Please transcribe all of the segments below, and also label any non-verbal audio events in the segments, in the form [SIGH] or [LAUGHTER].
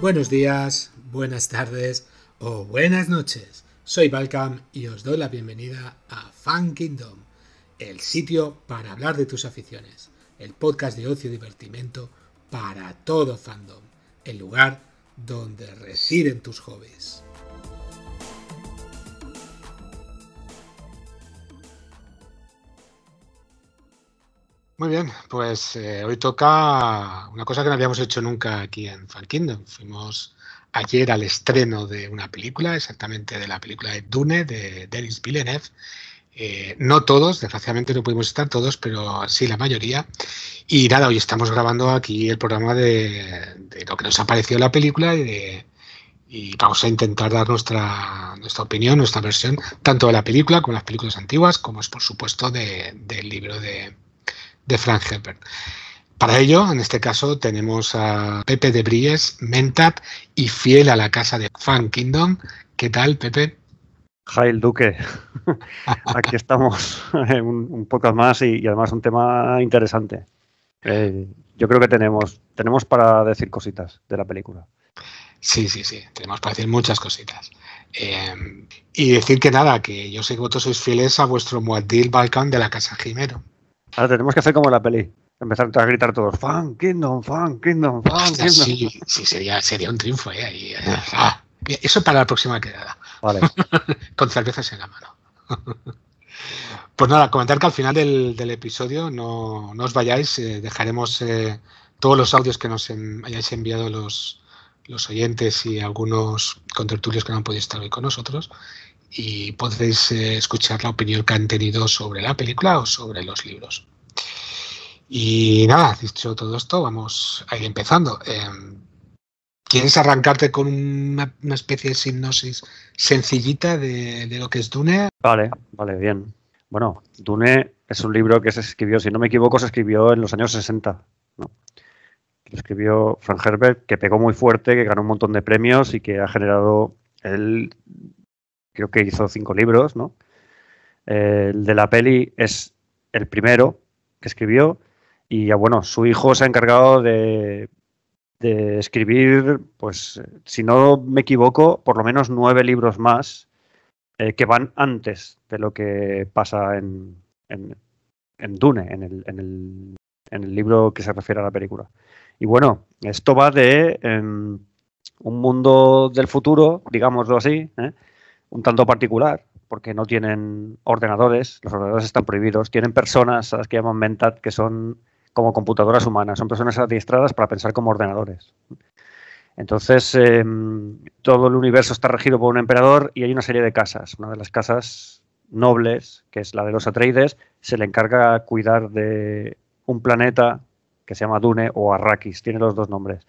Buenos días, buenas tardes o buenas noches. Soy Valcam y os doy la bienvenida a Fan Kingdom, el sitio para hablar de tus aficiones, el podcast de ocio y divertimento para todo fandom, el lugar donde residen tus hobbies. Muy bien, pues eh, hoy toca una cosa que no habíamos hecho nunca aquí en Fan Kingdom. Fuimos ayer al estreno de una película, exactamente de la película de Dune, de Denis Villeneuve. Eh, no todos, desgraciadamente no pudimos estar todos, pero sí la mayoría. Y nada, hoy estamos grabando aquí el programa de, lo que nos ha parecido la película y, vamos a intentar dar nuestra, nuestra opinión, nuestra versión, tanto de la película como de las películas antiguas, como es por supuesto del libro de, de Frank Herbert. Para ello, en este caso, tenemos a Pepe de Bries, Mentat y fiel a la casa de Fan Kingdom. ¿Qué tal, Pepe? Jail Duque, [LAUGHS] aquí estamos, [LAUGHS] un, un más y, además un tema interesante. Eh, yo creo que tenemos, tenemos para decir cositas de la película. Sí, sí, sí, tenemos para decir muchas cositas. Eh, y decir que nada, que yo sé que vosotros sois fieles a vuestro muadil Balcán de la Casa Jimero. Ahora tenemos que hacer como la peli. Empezar a gritar todos, Fan Kingdom, Fan Kingdom, Fan Kingdom. Sí, sería, un triunfo, ¿eh? Ahí, eh. Ah, eso para la próxima quedada. Vale. [LAUGHS] Con cervezas en la mano. [LAUGHS] pues nada, comentar que al final del, episodio no, os vayáis, eh, dejaremos eh, todos los audios que nos hayáis enviado los, los oyentes y algunos contertulios que no han podido estar hoy con nosotros y podéis eh, escuchar la opinión que han tenido sobre la película o sobre los libros. Y nada, dicho todo esto, vamos a ir empezando. Em, ¿Quieres arrancarte con una, especie de hipnosis sencillita de, lo que es Dune? Vale, vale, bien. Bueno, Dune es un libro que se escribió, si no me equivoco, se escribió en los años 60. Lo escribió Frank Herbert, que pegó muy fuerte, que ganó un montón de premios y que ha generado. el creo que hizo cinco libros, ¿no? Eh, el de la peli es el primero que escribió y ya bueno, su hijo se ha encargado de, de escribir, pues, si no me equivoco, por lo menos nueve libros más eh, que van antes de lo que pasa en, en, en Dune, en el, en, el, libro que se refiere a la película. Y bueno, esto va de em, un mundo del futuro, digámoslo así, ¿eh? un tanto particular, porque no tienen ordenadores, los ordenadores están prohibidos, tienen personas a las que llaman Mentat que son como computadoras humanas, son personas adiestradas para pensar como ordenadores. Entonces, em, todo el universo está regido por un emperador y hay una serie de casas. Una de las casas nobles, que es la de los Atreides, se le encarga cuidar de un planeta que se llama Dune o Arrakis, tiene los dos nombres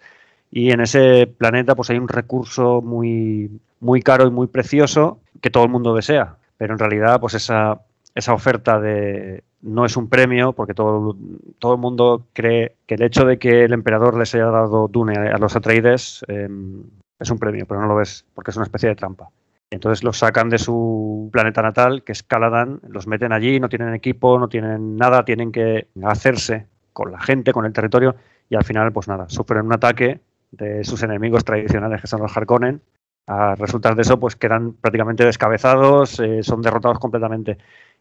y en ese planeta pues hay un recurso muy, muy caro y muy precioso que todo el mundo desea, pero en realidad pues esa, esa oferta de no es un premio porque todo, todo el mundo cree que el hecho de que el emperador les haya dado Dune a los Atreides em, es un premio, pero no lo es porque es una especie de trampa. Entonces los sacan de su planeta natal, que es Caladan, los meten allí, no tienen equipo, no tienen nada, tienen que hacerse con la gente, con el territorio, y al final, pues nada, sufren un ataque de sus enemigos tradicionales que son los Harkonnen. A resultar de eso, pues quedan prácticamente descabezados, eh, son derrotados completamente.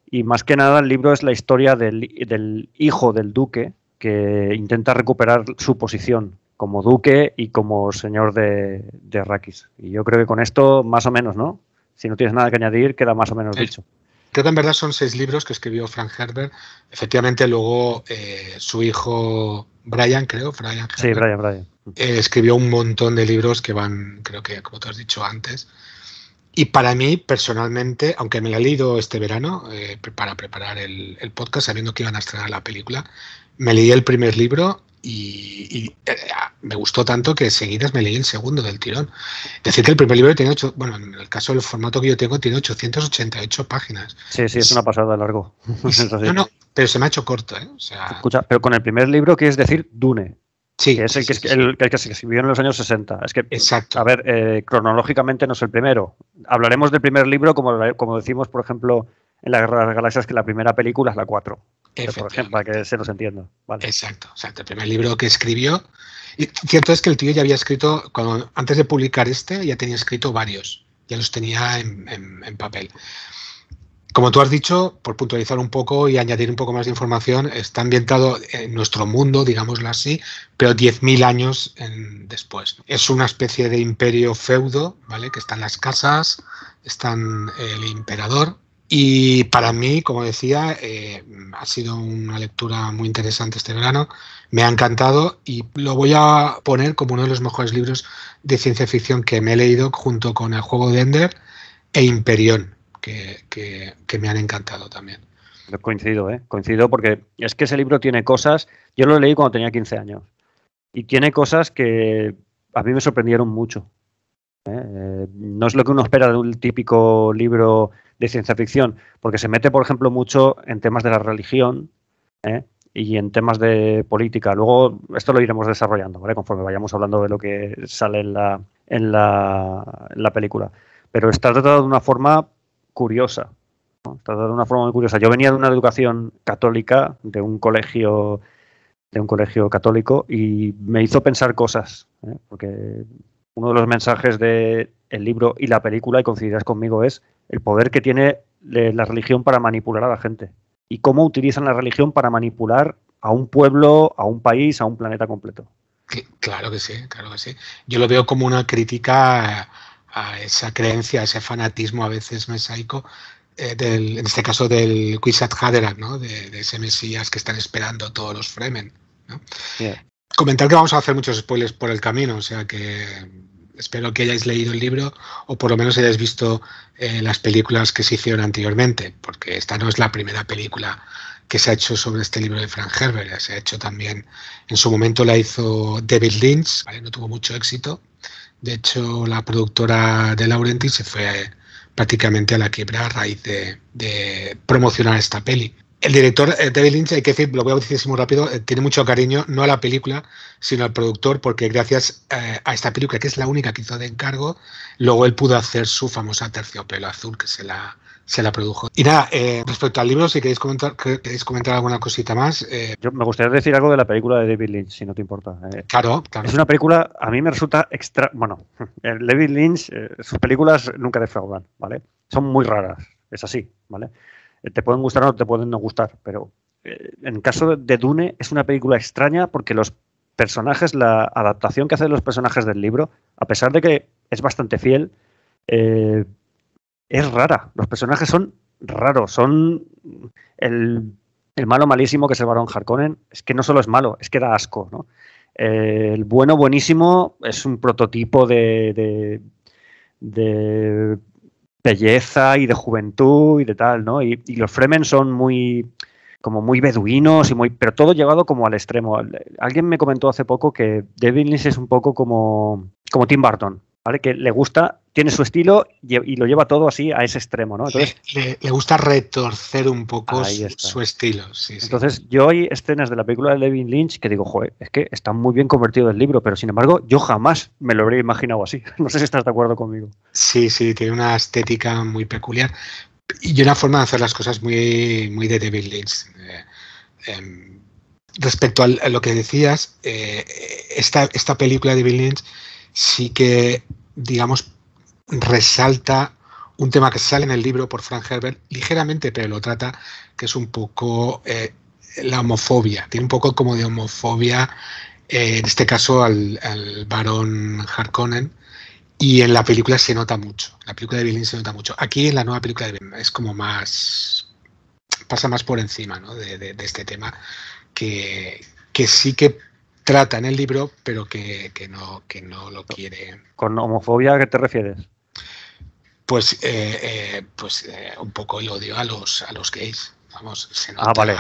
Y más que nada, el libro es la historia del, hijo del duque que intenta recuperar su posición como duque y como señor de, de Arrakis. Y yo creo que con esto, más o menos, ¿no? Si no tienes nada que añadir, queda más o menos dicho. Creo que en verdad son seis libros que escribió Frank Herbert. Efectivamente, luego eh, su hijo Brian, creo, Brian. sí, Brian, Brian. Eh, escribió un montón de libros que van, creo que, como te has dicho antes. Y para mí, personalmente, aunque me la he leído este verano eh, para preparar el, el, podcast, sabiendo que iban a estrenar la película, me leí el primer libro y, eh, me gustó tanto que seguidas me leí el segundo del tirón. Decir que el primer libro tiene ocho, bueno, en el caso del formato que yo tengo tiene 888 páginas. Sí, sí, es, una pasada largo. [LAUGHS] no, no, pero se me ha hecho corto, ¿eh? Escucha, pero con el primer libro es decir Dune. Sí, que es el que, que, se escribió en los años 60. Es que, a ver, eh, cronológicamente no es el primero. Hablaremos del primer libro, como, como decimos, por ejemplo, en la Guerra de las Galaxias, que la primera película es la 4. Por ejemplo, para que se los entienda. Exacto, El primer libro que escribió. Y cierto es que el tío ya había escrito, cuando, antes de publicar este, ya tenía escrito varios. Ya los tenía en, papel. Como tú has dicho, por puntualizar un poco y añadir un poco más de información, está ambientado en nuestro mundo, digámoslo así, pero 10.000 años después. Es una especie de imperio feudo, ¿vale? Que están las casas, están el emperador, y para mí, como decía, eh, ha sido una lectura muy interesante este verano. Me ha encantado y lo voy a poner como uno de los mejores libros de ciencia ficción que me he leído junto con El juego de Ender e Imperión, que, me han encantado también. Coincido, ¿eh? coincido porque es que ese libro tiene cosas, yo lo leí cuando tenía 15 años y tiene cosas que a mí me sorprendieron mucho. ¿eh? Eh, no es lo que uno espera de un típico libro de ciencia ficción, porque se mete, por ejemplo, mucho en temas de la religión ¿eh? y en temas de política. Luego, esto lo iremos desarrollando, ¿vale? Conforme vayamos hablando de lo que sale en la, en la, película. Pero está tratado de una forma curiosa. Está tratado de una forma curiosa. Yo venía de una educación católica, de un colegio de un colegio católico y me hizo pensar cosas, ¿eh? porque uno de los mensajes de el libro y la película, y coincidirás conmigo, es el poder que tiene eh, la religión para manipular a la gente y cómo utilizan la religión para manipular a un pueblo, a un país, a un planeta completo. Claro que sí, claro que sí. Yo lo veo como una crítica a esa creencia, a ese fanatismo a veces mesaico, eh, en este caso del Quisat Haderach, ¿no? de, ese Mesías que están esperando todos los Fremen. Comentar que vamos a hacer muchos spoilers por el camino, o sea que espero que hayáis leído el libro o por lo menos hayáis visto eh, las películas que se hicieron anteriormente, porque esta no es la primera película que se ha hecho sobre este libro de Frank Herbert. Se ha hecho también, en su momento la hizo David Lynch, no tuvo mucho éxito. De hecho, la productora de Laurenti se fue prácticamente a la quiebra a raíz de promocionar esta peli. El director eh, David Lynch, hay que decir, lo voy a decir muy rápido, eh, tiene mucho cariño, no a la película, sino al productor, porque gracias eh, a esta película, que es la única que hizo de encargo, luego él pudo hacer su famosa terciopelo azul, que se la, se la produjo. Y nada, respecto al libro, si queréis comentar, queréis comentar alguna cosita más. me gustaría decir algo de la película de David Lynch, si no te importa. claro, claro. Es una película, a mí me resulta extra. Bueno, [LAUGHS] David Lynch, sus películas nunca defraudan, ¿vale? Son muy raras, es así, ¿vale? Eh, te pueden gustar o te pueden no gustar, pero eh, en el caso de Dune es una película extraña porque los personajes, la adaptación que hacen los personajes del libro, a pesar de que es bastante fiel, eh, es rara. Los personajes son raros, son el, malo malísimo que es el barón Harkonnen, es que no solo es malo, es que da asco, el bueno buenísimo es un prototipo de, de belleza y de juventud y de tal, ¿no? Y, los Fremen son muy como muy beduinos y muy pero todo llevado como al extremo. Alguien me comentó hace poco que David Lynch es un poco como como Tim Burton, que le gusta, tiene su estilo y, lo lleva todo así a ese extremo, le, gusta retorcer un poco su, estilo, Entonces, yo hay escenas de la película de Levin Lynch que digo, joder, es que está muy bien convertido el libro, pero sin embargo, yo jamás me lo habría imaginado así. [LAUGHS] No sé si estás de acuerdo conmigo. Sí, sí, tiene una estética muy peculiar y una forma de hacer las cosas muy, muy de David Lynch. Eh, em, respecto a lo que decías, eh, esta, esta película de David Lynch sí que, digamos, resalta un tema que sale en el libro por Frank Herbert ligeramente, pero lo trata, que es un poco eh, la homofobia. Tiene un poco como de homofobia, eh, en este caso al, al varón Harkonnen, y en la película se nota mucho. la película de Billing se nota mucho. Aquí en la nueva película de es como más. pasa más por encima de, este tema. Que, que sí que trata en el libro, pero que, no, que no lo quiere. ¿Con homofobia a qué te refieres? Pues, eh, eh, pues eh, un poco el odio a los, a los gays. Vamos, Ah, vale.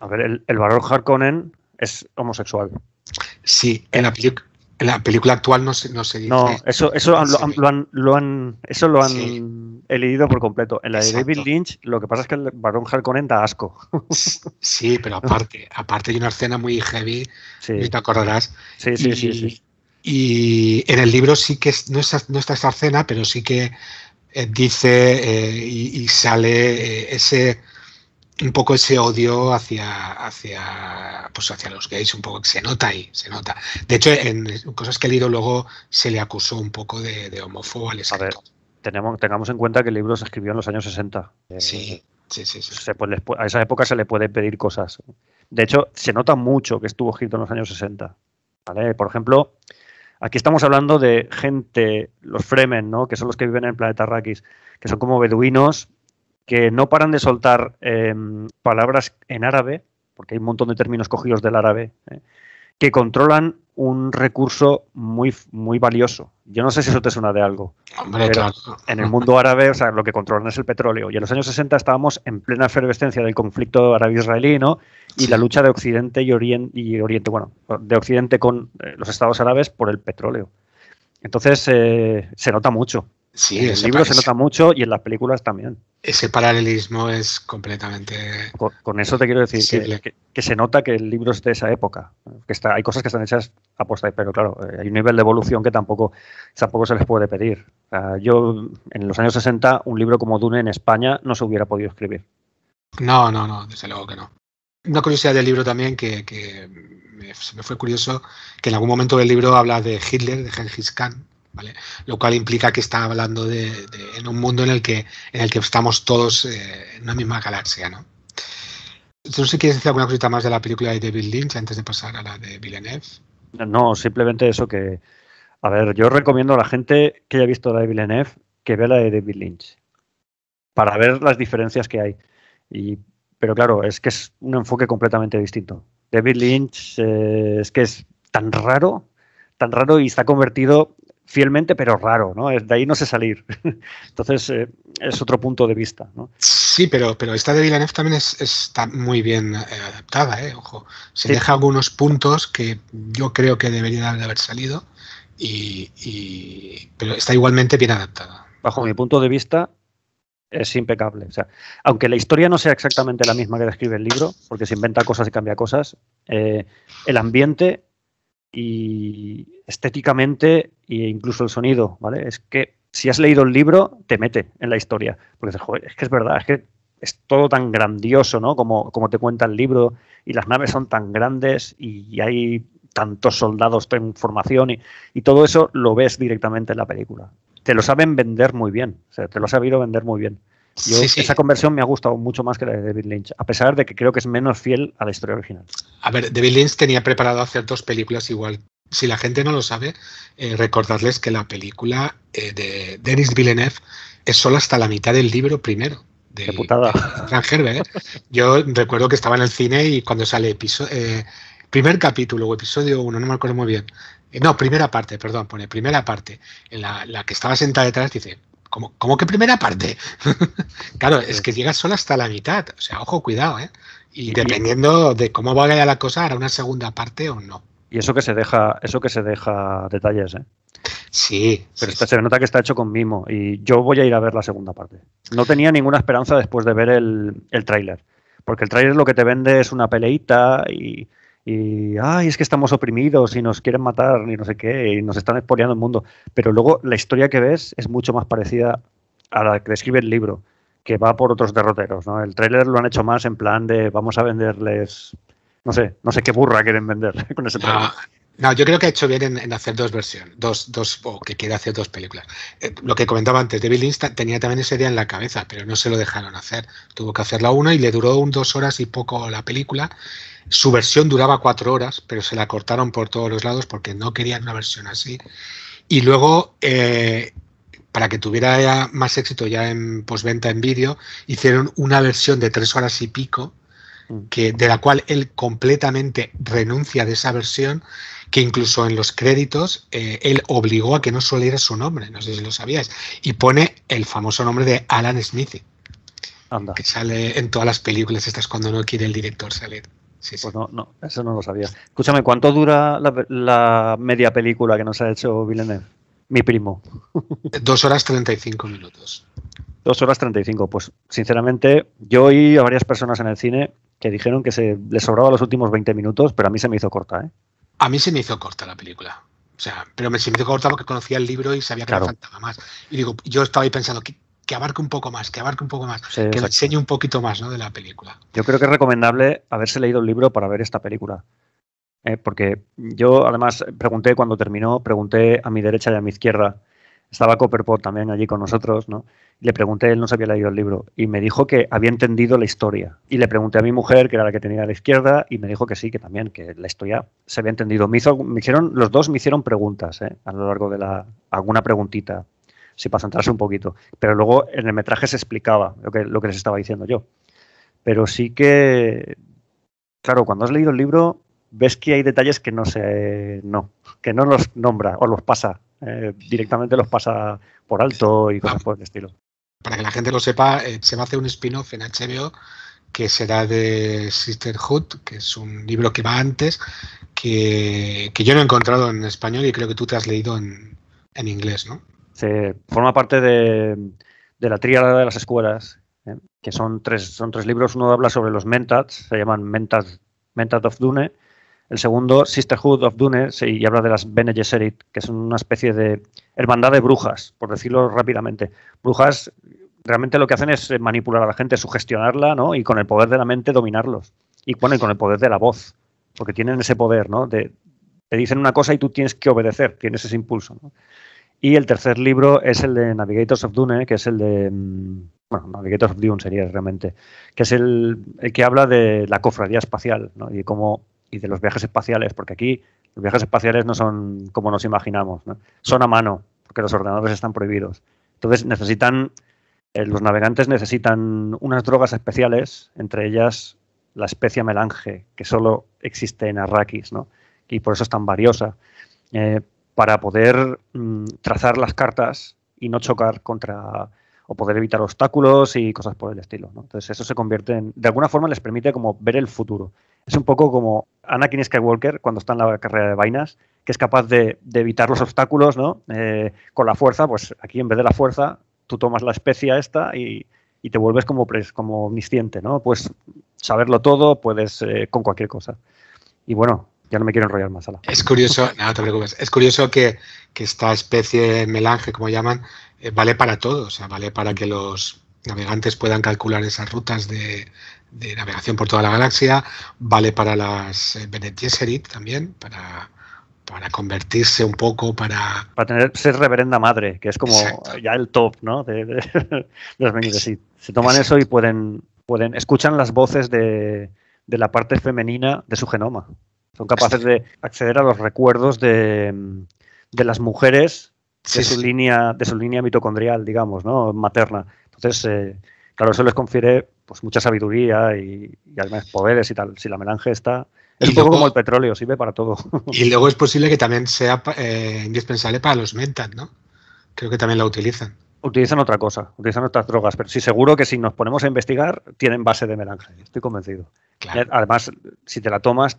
A ver, el, valor Harkonnen es homosexual. Sí, en la, en la película actual no se, no se dice. No, eso, eso, lo, han, lo, eso lo han por completo. En la de David Lynch, lo que pasa es que el barón Harkonnen da asco. Sí, pero aparte, aparte hay una escena muy heavy, sí. te acordarás. Sí, sí, sí, sí, Y en el libro sí que no, está esa escena, pero sí que eh, dice eh, y, sale eh, ese un poco ese odio hacia, hacia, pues hacia los gays, un poco que se nota ahí, se nota. De hecho, en cosas que el leído luego se le acusó un poco de, de homófobo al escritor. A ver, tenemos, tengamos en cuenta que el libro se escribió en los años 60. Eh, sí, sí, sí. a esa época se le puede pedir cosas. De hecho, se nota mucho que estuvo escrito en los años 60. Por ejemplo, aquí estamos hablando de gente, los Fremen, ¿no? que son los que viven en el planeta Arrakis, que son como beduinos que no paran de soltar em, palabras en árabe, porque hay un montón de términos cogidos del árabe, eh, que controlan un recurso muy, muy valioso. Yo no sé si eso te suena de algo. En el mundo árabe, lo que controlan es el petróleo. Y en los años 60 estábamos en plena efervescencia del conflicto árabe-israelí, Y la lucha de Occidente y, Oriente, y Oriente, bueno, de Occidente con eh, los estados árabes por el petróleo. Entonces, eh, se nota mucho. Sí, en el libro se nota mucho y en las películas también. Ese paralelismo es completamente. Con, eso te quiero decir que, se nota que el libro es de esa época. Que está, hay cosas que están hechas a posta, pero claro, eh, hay un nivel de evolución que tampoco, tampoco se les puede pedir. yo, en los años 60, un libro como Dune en España no se hubiera podido escribir. No, no, no, desde luego que no. Una curiosidad del libro también que, me, se me fue curioso, que en algún momento del libro habla de Hitler, de Genghis Khan, lo cual implica que está hablando de, en un mundo en el que, en el que estamos todos eh, en la misma galaxia, ¿no? No sé si quieres decir alguna cosita más de la película de David Lynch antes de pasar a la de Villeneuve. No, simplemente eso que. A ver, yo recomiendo a la gente que haya visto la de Villeneuve que vea la de David Lynch para ver las diferencias que hay. pero claro, es que es un enfoque completamente distinto. David Lynch eh, es que es tan raro, tan raro y está convertido fielmente, pero raro, ¿no? De ahí no sé salir. [LAUGHS] Entonces, eh, es otro punto de vista, ¿no? Sí, pero, pero esta de Villeneuve también está muy bien eh, adaptada, ¿eh? Ojo, se deja algunos puntos que yo creo que deberían haber salido, y, pero está igualmente bien adaptada. Bajo mi punto de vista, es impecable. O sea, aunque la historia no sea exactamente la misma que describe el libro, porque se inventa cosas y cambia cosas, eh, el ambiente y estéticamente e incluso el sonido, ¿vale? Es que si has leído el libro, te mete en la historia. Porque joder, es que es verdad, es que es todo tan grandioso, ¿no? Como, como te cuenta el libro, y las naves son tan grandes y hay tantos soldados en formación y, todo eso lo ves directamente en la película. Te lo saben vender muy bien, o sea, te lo ha sabido vender muy bien. Esa conversión me ha gustado mucho más que la de David Lynch, a pesar de que creo que es menos fiel a la historia original. A ver, David Lynch tenía preparado hacer dos películas igual. Si la gente no lo sabe, eh, recordarles que la película eh, de Denis Villeneuve es solo hasta la mitad del libro primero. de Qué putada. ¿eh? Yo recuerdo que estaba en el cine y cuando sale episodio, primer capítulo o episodio uno no me acuerdo muy bien. no, primera parte, perdón, pone primera parte. En la, la que estaba sentada detrás dice, ¿Cómo, que primera parte? [LAUGHS] claro, es que llegas solo hasta la mitad. O sea, ojo, cuidado, ¿eh? Y dependiendo de cómo vaya la cosa, hará una segunda parte o no. Y eso que se deja, eso que se deja detalles, ¿eh? Sí. Pero se nota que está hecho con mimo. Y yo voy a ir a ver la segunda parte. No tenía ninguna esperanza después de ver el, el tráiler. Porque el tráiler lo que te vende es una peleita y y ay, es que estamos oprimidos y nos quieren matar y no sé qué, y nos están expoliando el mundo. Pero luego la historia que ves es mucho más parecida a la que describe el libro, que va por otros derroteros, ¿no? El tráiler lo han hecho más en plan de vamos a venderles no sé, no sé qué burra quieren vender [LAUGHS] con ese no, ah, no, yo creo que ha hecho bien en, hacer dos versiones, dos, dos, o que quiere hacer dos películas. Eh, lo que comentaba antes, David Insta, tenía también ese idea en la cabeza, pero no se lo dejaron hacer. Tuvo que hacer la una y le duró un, dos horas y poco la película. Su versión duraba cuatro horas, pero se la cortaron por todos los lados porque no querían una versión así. Y luego, eh, para que tuviera más éxito ya en postventa en vídeo, hicieron una versión de tres horas y pico, mm. que, de la cual él completamente renuncia de esa versión que incluso en los créditos eh, él obligó a que no soliera su nombre, no sé si lo sabías y pone el famoso nombre de Alan Smithy, que sale en todas las películas estas cuando no quiere el director salir. Pues no, no, eso no lo sabía. Escúchame, ¿cuánto dura la, media película que nos ha hecho Villeneuve? Mi primo. [LAUGHS] Dos horas treinta y cinco minutos. Dos horas treinta y cinco. Pues sinceramente, yo oí a varias personas en el cine que dijeron que se les sobraba los últimos 20 minutos, pero a mí se me hizo corta, ¿eh? A mí se me hizo corta la película. O sea, pero me, se me hizo corta porque conocía el libro y sabía que faltaba más. Y digo, yo estaba ahí pensando, que, abarque un poco más, que abarque un poco más, que enseñe un poquito más ¿no? de la película. Yo creo que es recomendable haberse leído el libro para ver esta película. ¿eh? porque yo además pregunté cuando terminó, pregunté a mi derecha y a mi izquierda. Estaba Copperpot también allí con nosotros, ¿no? Le pregunté, él no se había leído el libro, y me dijo que había entendido la historia. Y le pregunté a mi mujer, que era la que tenía a la izquierda, y me dijo que sí, que también, que la historia se había entendido. Me, hicieron, los dos me hicieron preguntas ¿eh? a lo largo de la, alguna preguntita, si para centrarse un poquito. Pero luego en el metraje se explicaba lo que, les estaba diciendo yo. Pero sí que, claro, cuando has leído el libro, ves que hay detalles que no se no que no los nombra o los pasa eh, directamente los pasa por alto y cosas por el estilo para que la gente lo sepa, eh, se va a un spin-off en HBO que será de Sisterhood, que es un libro que va antes, que, que yo no he encontrado en español y creo que tú te has leído en, inglés, ¿no? Se forma parte de, la tríada de las escuelas, ¿eh? que son tres, son tres libros. Uno habla sobre los Mentats, se llaman Mentats of Dune, el segundo, Sisterhood of Dune, y habla de las Bene Gesserit, que son una especie de hermandad de brujas, por decirlo rápidamente. Brujas realmente lo que hacen es eh, manipular a la gente, sugestionarla, ¿no? Y con el poder de la mente dominarlos. Y bueno, y con el poder de la voz, porque tienen ese poder, ¿no? De, te dicen una cosa y tú tienes que obedecer, tienes ese impulso, Y el tercer libro es el de Navigators of Dune, que es el de. Mm, bueno, Navigators of Dune sería realmente. Que es el, que habla de la cofradía espacial, ¿no? Y cómo y de los viajes espaciales, porque aquí los viajes espaciales no son como nos imaginamos, son a mano, porque los ordenadores están prohibidos. Entonces necesitan, eh, los navegantes necesitan unas drogas especiales, entre ellas la especia melange, que solo existe en Arrakis, ¿no? y por eso es tan valiosa, eh, para poder mm, trazar las cartas y no chocar contra o poder evitar obstáculos y cosas por el estilo. Entonces eso se convierte en, de alguna forma les permite como ver el futuro. Es un poco como Anakin Skywalker cuando está en la carrera de vainas, que es capaz de, evitar los obstáculos ¿no? Eh, con la fuerza, pues aquí en vez de la fuerza tú tomas la especia esta y, te vuelves como, como omnisciente, ¿no? Puedes saberlo todo, puedes eh, con cualquier cosa. Y bueno, ya no me quiero enrollar más. Es curioso, [LAUGHS] es curioso que, esta especie de melange, como llaman, eh, vale para todo, o sea, vale para que los navegantes puedan calcular esas rutas de, navegación por toda la galaxia, vale para las eh, también, para, para convertirse un poco, para... Para tener, ser reverenda madre, que es como ya el top, ¿no? De, de, [LAUGHS] los Se toman eso y pueden, pueden, escuchan las voces de, de la parte femenina de su genoma. Son capaces de acceder a los recuerdos de, las mujeres de, su Línea, de línea mitocondrial, digamos, ¿no? Materna. Entonces, eh, claro, eso les confiere pues mucha sabiduría y, y además poderes y tal. Si la melange está, es un poco como el petróleo, sirve para todo. [LAUGHS] Y luego es posible que también sea eh, indispensable para los mentas, ¿no? Creo que también la utilizan. Utilizan otra cosa, utilizan otras drogas, pero sí seguro que si nos ponemos a investigar tienen base de melange, estoy convencido. Además, si te la tomas,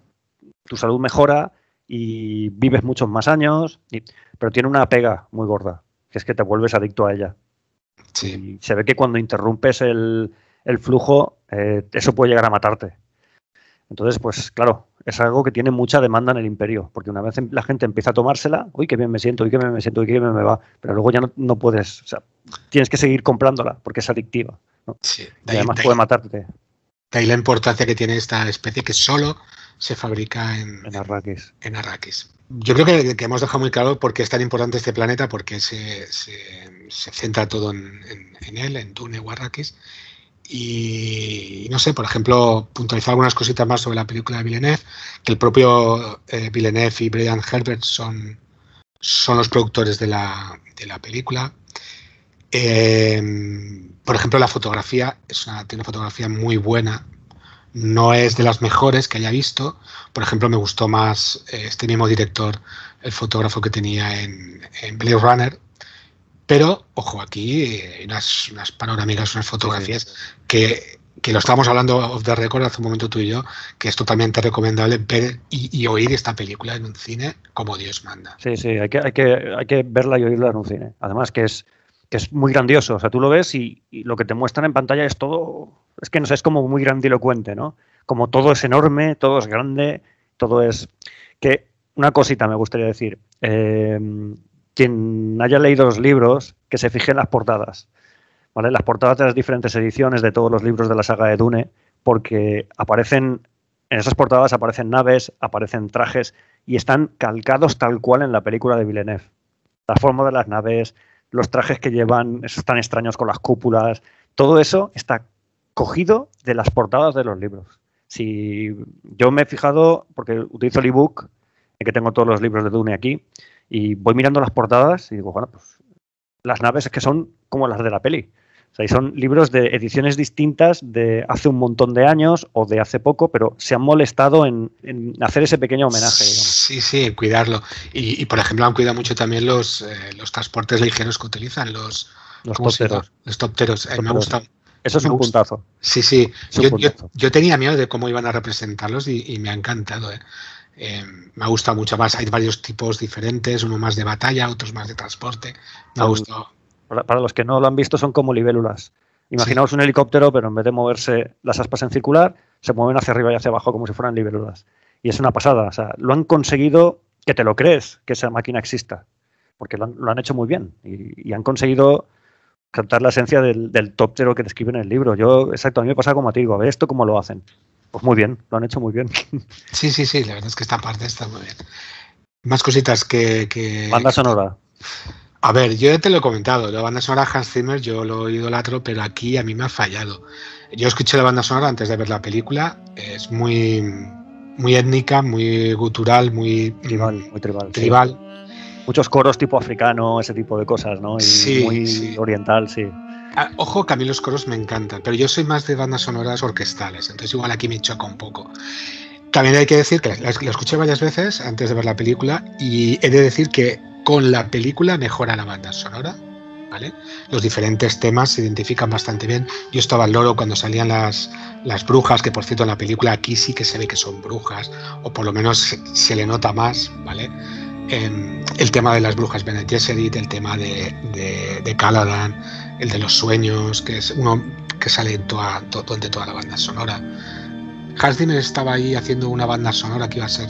tu salud mejora y vives muchos más años, pero tiene una pega muy gorda, que es que te vuelves adicto a ella. se ve que cuando interrumpes el, flujo, eh, eso puede llegar a matarte. Entonces, pues claro, es algo que tiene mucha demanda en el imperio, porque una vez em, la gente empieza a tomársela, uy, qué bien me siento, uy, qué bien me siento, uy, qué bien me va, pero luego ya no, puedes, o sea, tienes que seguir comprándola porque es adictiva. Sí, además puede matarte. De ahí la importancia que tiene esta especie que solo se fabrica en, Arrakis. Yo creo que, hemos dejado muy claro por qué es tan importante este planeta, porque se, se, centra todo en, él, en Dune o Arrakis. Y, no sé, por ejemplo, puntualizar algunas cositas más sobre la película de Villeneuve, que el propio eh, Villeneuve y Brian Herbert son, son los productores de la, película. Eh, por ejemplo, la fotografía es tiene una fotografía muy buena, no es de las mejores que haya visto. Por ejemplo, me gustó más eh, este mismo director, el fotógrafo que tenía en, en Blade Runner. Pero, ojo, aquí hay eh, unas, panorámicas, unas fotografías que, que lo estábamos hablando de the record hace un momento tú y yo, que es totalmente recomendable ver y, oír esta película en un cine como Dios manda. Sí, sí, que, hay que, hay que verla y oírla en un cine. Además que es, que es muy grandioso. O sea, tú lo ves y, lo que te muestran en pantalla es todo, es que no sé, es como muy grandilocuente, ¿no? Como todo es enorme, todo es grande, todo es... Que una cosita me gustaría decir. Em, quien haya leído los libros, que se fije en las portadas. ¿vale? Las portadas de las diferentes ediciones de todos los libros de la saga de Dune, porque aparecen, en esas portadas aparecen naves, aparecen trajes y están calcados tal cual en la película de Villeneuve. La forma de las naves, los trajes que llevan, esos tan extraños con las cúpulas, todo eso está cogido de las portadas de los libros. Si yo me he fijado, porque utilizo el ebook, que tengo todos los libros de Dune aquí, y voy mirando las portadas y digo, bueno, pues las naves es que son como las de la peli son libros de ediciones distintas de hace un montón de años o de hace poco, pero se han molestado en, hacer ese pequeño homenaje. Sí, sí, cuidarlo. Y, por ejemplo, han cuidado mucho también los, eh, los transportes ligeros que utilizan, los, los topteros. Eh, Eso es un puntazo. Sí, sí. Yo, tenía miedo de cómo iban a representarlos y, me ha encantado. Eh. me ha gustado mucho más. Hay varios tipos diferentes, uno más de batalla, otros más de transporte. Me ha mm. gustado para, los que no lo han visto, son como libélulas. Imaginaos un helicóptero, pero en vez de moverse las aspas en circular, se mueven hacia arriba y hacia abajo como si fueran libélulas. Y es una pasada. O sea, lo han conseguido que te lo crees que esa máquina exista, porque lo han, hecho muy bien y, han conseguido cantar la esencia del, top tóptero que describen en el libro. Yo, exacto, a mí me pasa como a ti, digo, a ver esto cómo lo hacen. Pues muy bien, lo han hecho muy bien. [LAUGHS] Sí, sí, sí, la verdad es que esta parte está muy bien. Más cositas que... que... Banda sonora. A ver, yo ya te lo he comentado, la banda sonora Hans Zimmer yo lo idolatro, pero aquí a mí me ha fallado. Yo escuché la banda sonora antes de ver la película, es muy, muy étnica, muy gutural, muy tribal. tribal, Muchos coros tipo africano, ese tipo de cosas, ¿no? sí, muy oriental, sí. Ah, ojo que a mí los coros me encantan, pero yo soy más de bandas sonoras orquestales, entonces igual aquí me choca un poco. También hay que decir que la escuché varias veces antes de ver la película y he de decir que con la película mejora la banda sonora. ¿Vale? Los diferentes temas se identifican bastante bien. Yo estaba al loro cuando salían las, las brujas, que por cierto en la película aquí sí que se ve que son brujas, o por lo menos se, le nota más, ¿vale? Em, el tema de las brujas Bene el tema de, de, Caladan, el de los sueños, que es uno que sale en toda, toda la banda sonora. Hans estaba ahí haciendo una banda sonora que iba a ser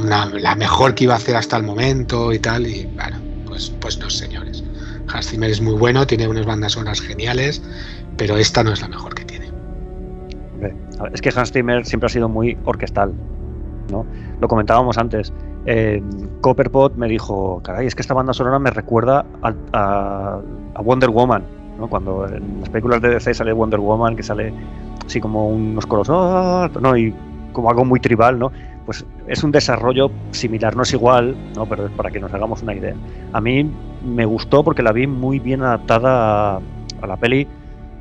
la, mejor que iba a hacer hasta el momento y tal, y bueno, pues, pues no, señores. Hans Zimmer es muy bueno, tiene unas bandas sonoras geniales, pero esta no es la mejor que tiene. Es que Hans Zimmer siempre ha sido muy orquestal, ¿no? Lo comentábamos antes. Eh, Copperpot me dijo, caray, es que esta banda sonora me recuerda a, Wonder Woman, ¿no? Cuando en las películas de DC sale Wonder Woman, que sale así como unos coros, ah", ¿no? Y como algo muy tribal, ¿no? pues es un desarrollo similar, no es igual, ¿no? pero es para que nos hagamos una idea. A mí me gustó porque la vi muy bien adaptada a, la peli,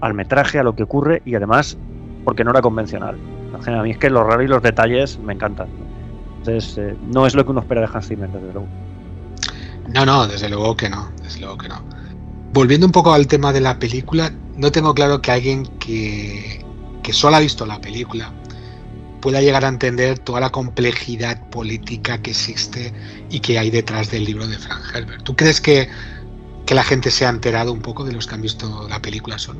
al metraje, a lo que ocurre y además porque no era convencional. A mí es que lo raro y los detalles me encantan. Entonces, eh, no es lo que uno espera de Hans Zimmer, desde luego. No, no, desde luego que no, desde luego que no. Volviendo un poco al tema de la película, no tengo claro que alguien que, que solo ha visto la película pueda llegar a entender toda la complejidad política que existe y que hay detrás del libro de Frank Herbert. ¿Tú crees que, la gente se ha enterado un poco de los que han visto la película solo?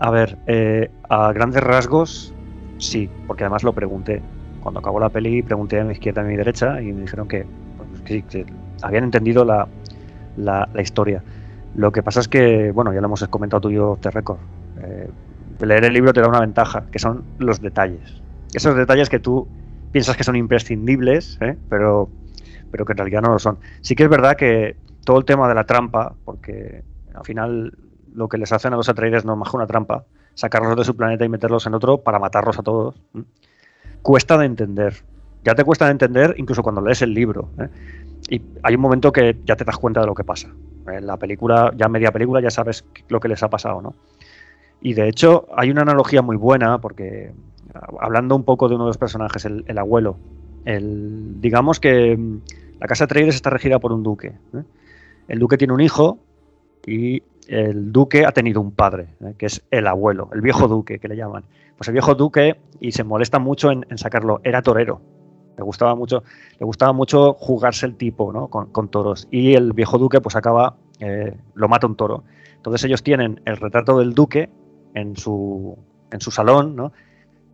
A ver, eh, a grandes rasgos, sí, porque además lo pregunté. Cuando acabó la peli pregunté a mi izquierda y a mi derecha y me dijeron que, pues habían entendido la, historia. Lo que pasa es que, bueno, ya lo hemos comentado tú y yo, te record eh, leer el libro te da una ventaja, que son los detalles esos detalles que tú piensas que son imprescindibles, ¿eh? pero, pero que en realidad no lo son. Sí que es verdad que todo el tema de la trampa, porque al final lo que les hacen a los atraídos no es más que una trampa, sacarlos de su planeta y meterlos en otro para matarlos a todos, cuesta de entender. Ya te cuesta de entender incluso cuando lees el libro. ¿eh? Y hay un momento que ya te das cuenta de lo que pasa. En eh, la película, ya media película, ya sabes lo que les ha pasado, ¿no? Y de hecho, hay una analogía muy buena, porque hablando un poco de uno de los personajes, el, abuelo. El, digamos que mm, la casa Traides está regida por un duque. ¿eh? El duque tiene un hijo y el duque ha tenido un padre, ¿eh? que es el abuelo, el viejo duque que le llaman. Pues el viejo duque, y se molesta mucho en, sacarlo, era torero. Le gustaba mucho, le gustaba mucho jugarse el tipo con, toros. Y el viejo duque pues acaba, eh, lo mata un toro. Entonces ellos tienen el retrato del duque en su, en su salón, ¿no?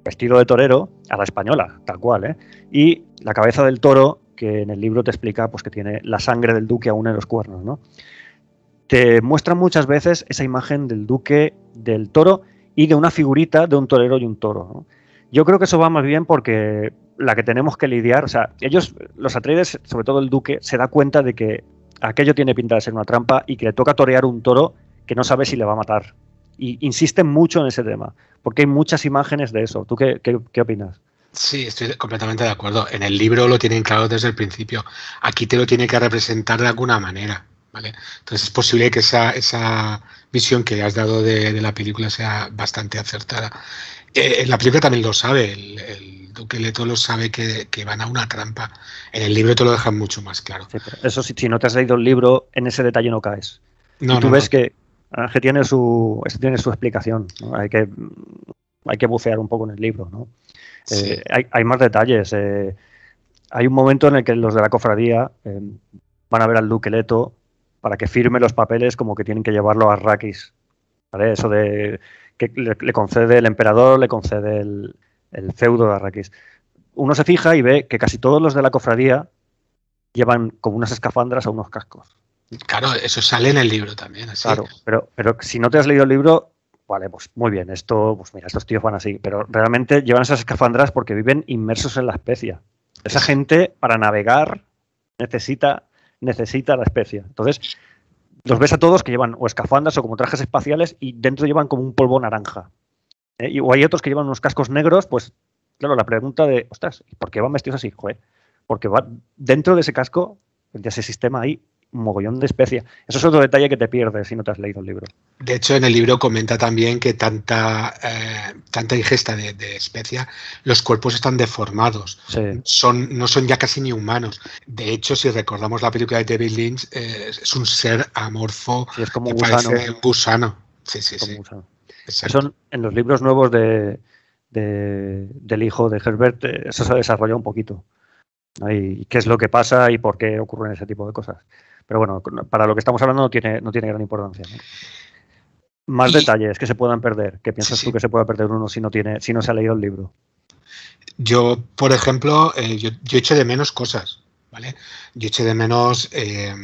vestido de torero, a la española, tal cual, ¿eh? y la cabeza del toro, que en el libro te explica pues, que tiene la sangre del duque aún en los cuernos. ¿no? Te muestra muchas veces esa imagen del duque, del toro y de una figurita de un torero y un toro. Yo creo que eso va más bien porque la que tenemos que lidiar, o sea, ellos, los Atreides, sobre todo el duque, se da cuenta de que aquello tiene pinta de ser una trampa y que le toca torear un toro que no sabe si le va a matar y insisten mucho en ese tema, porque hay muchas imágenes de eso. ¿Tú qué, opinas? Sí, estoy completamente de acuerdo. En el libro lo tienen claro desde el principio. Aquí te lo tiene que representar de alguna manera. ¿vale? Entonces es posible que esa, esa visión que has dado de, de la película sea bastante acertada. Eh, eh, la película también lo sabe, el, Duque Leto lo sabe que, van a una trampa. En el libro te lo dejan mucho más claro. eso sí, si no te has leído el libro, en ese detalle no caes. No, tú ves Que, Ah, que tiene su, tiene su explicación. Hay, que, hay que bucear un poco en el libro. ¿no? Eh, hay, más detalles. Eh, hay un momento en el que los de la cofradía eh, van a ver al Duque Leto para que firme los papeles como que tienen que llevarlo a Arrakis. Eso de que le, concede el emperador, le concede el, el feudo de Arrakis. Uno se fija y ve que casi todos los de la cofradía llevan como unas escafandras o unos cascos. Claro, eso sale en el libro también. Claro, pero, pero si no te has leído el libro, vale, pues muy bien, esto, pues mira, estos tíos van así, pero realmente llevan esas escafandras porque viven inmersos en la especie. Esa gente, para navegar, necesita, necesita la especie. Entonces, los ves a todos que llevan o escafandras o como trajes espaciales y dentro llevan como un polvo naranja. ¿eh? Y, o hay otros que llevan unos cascos negros, pues claro, la pregunta de, ostras, ¿por qué van vestidos así? Joder, porque va, dentro de ese casco, de ese sistema ahí, mogollón de especia. Eso es otro detalle que te pierdes si no te has leído el libro. De hecho, en el libro comenta también que tanta, eh, tanta ingesta de, especia, los cuerpos están deformados, son, no son ya casi ni humanos. De hecho, si recordamos la película de David Lynch, eh, es un ser amorfo, es como un gusano. Parece un gusano. Sí, sí, sí. Son en los libros nuevos de, del hijo de Herbert, eh, eso se ha desarrollado un poquito. Y qué es lo que pasa y por qué ocurren ese tipo de cosas. Pero bueno, para lo que estamos hablando no tiene, no tiene gran importancia. Más detalles que se puedan perder. ¿Qué piensas tú que se pueda perder uno si no, tiene, si no se ha leído el libro? Yo, por ejemplo, eh, yo, eché de menos cosas, ¿vale? Yo eché de menos eh,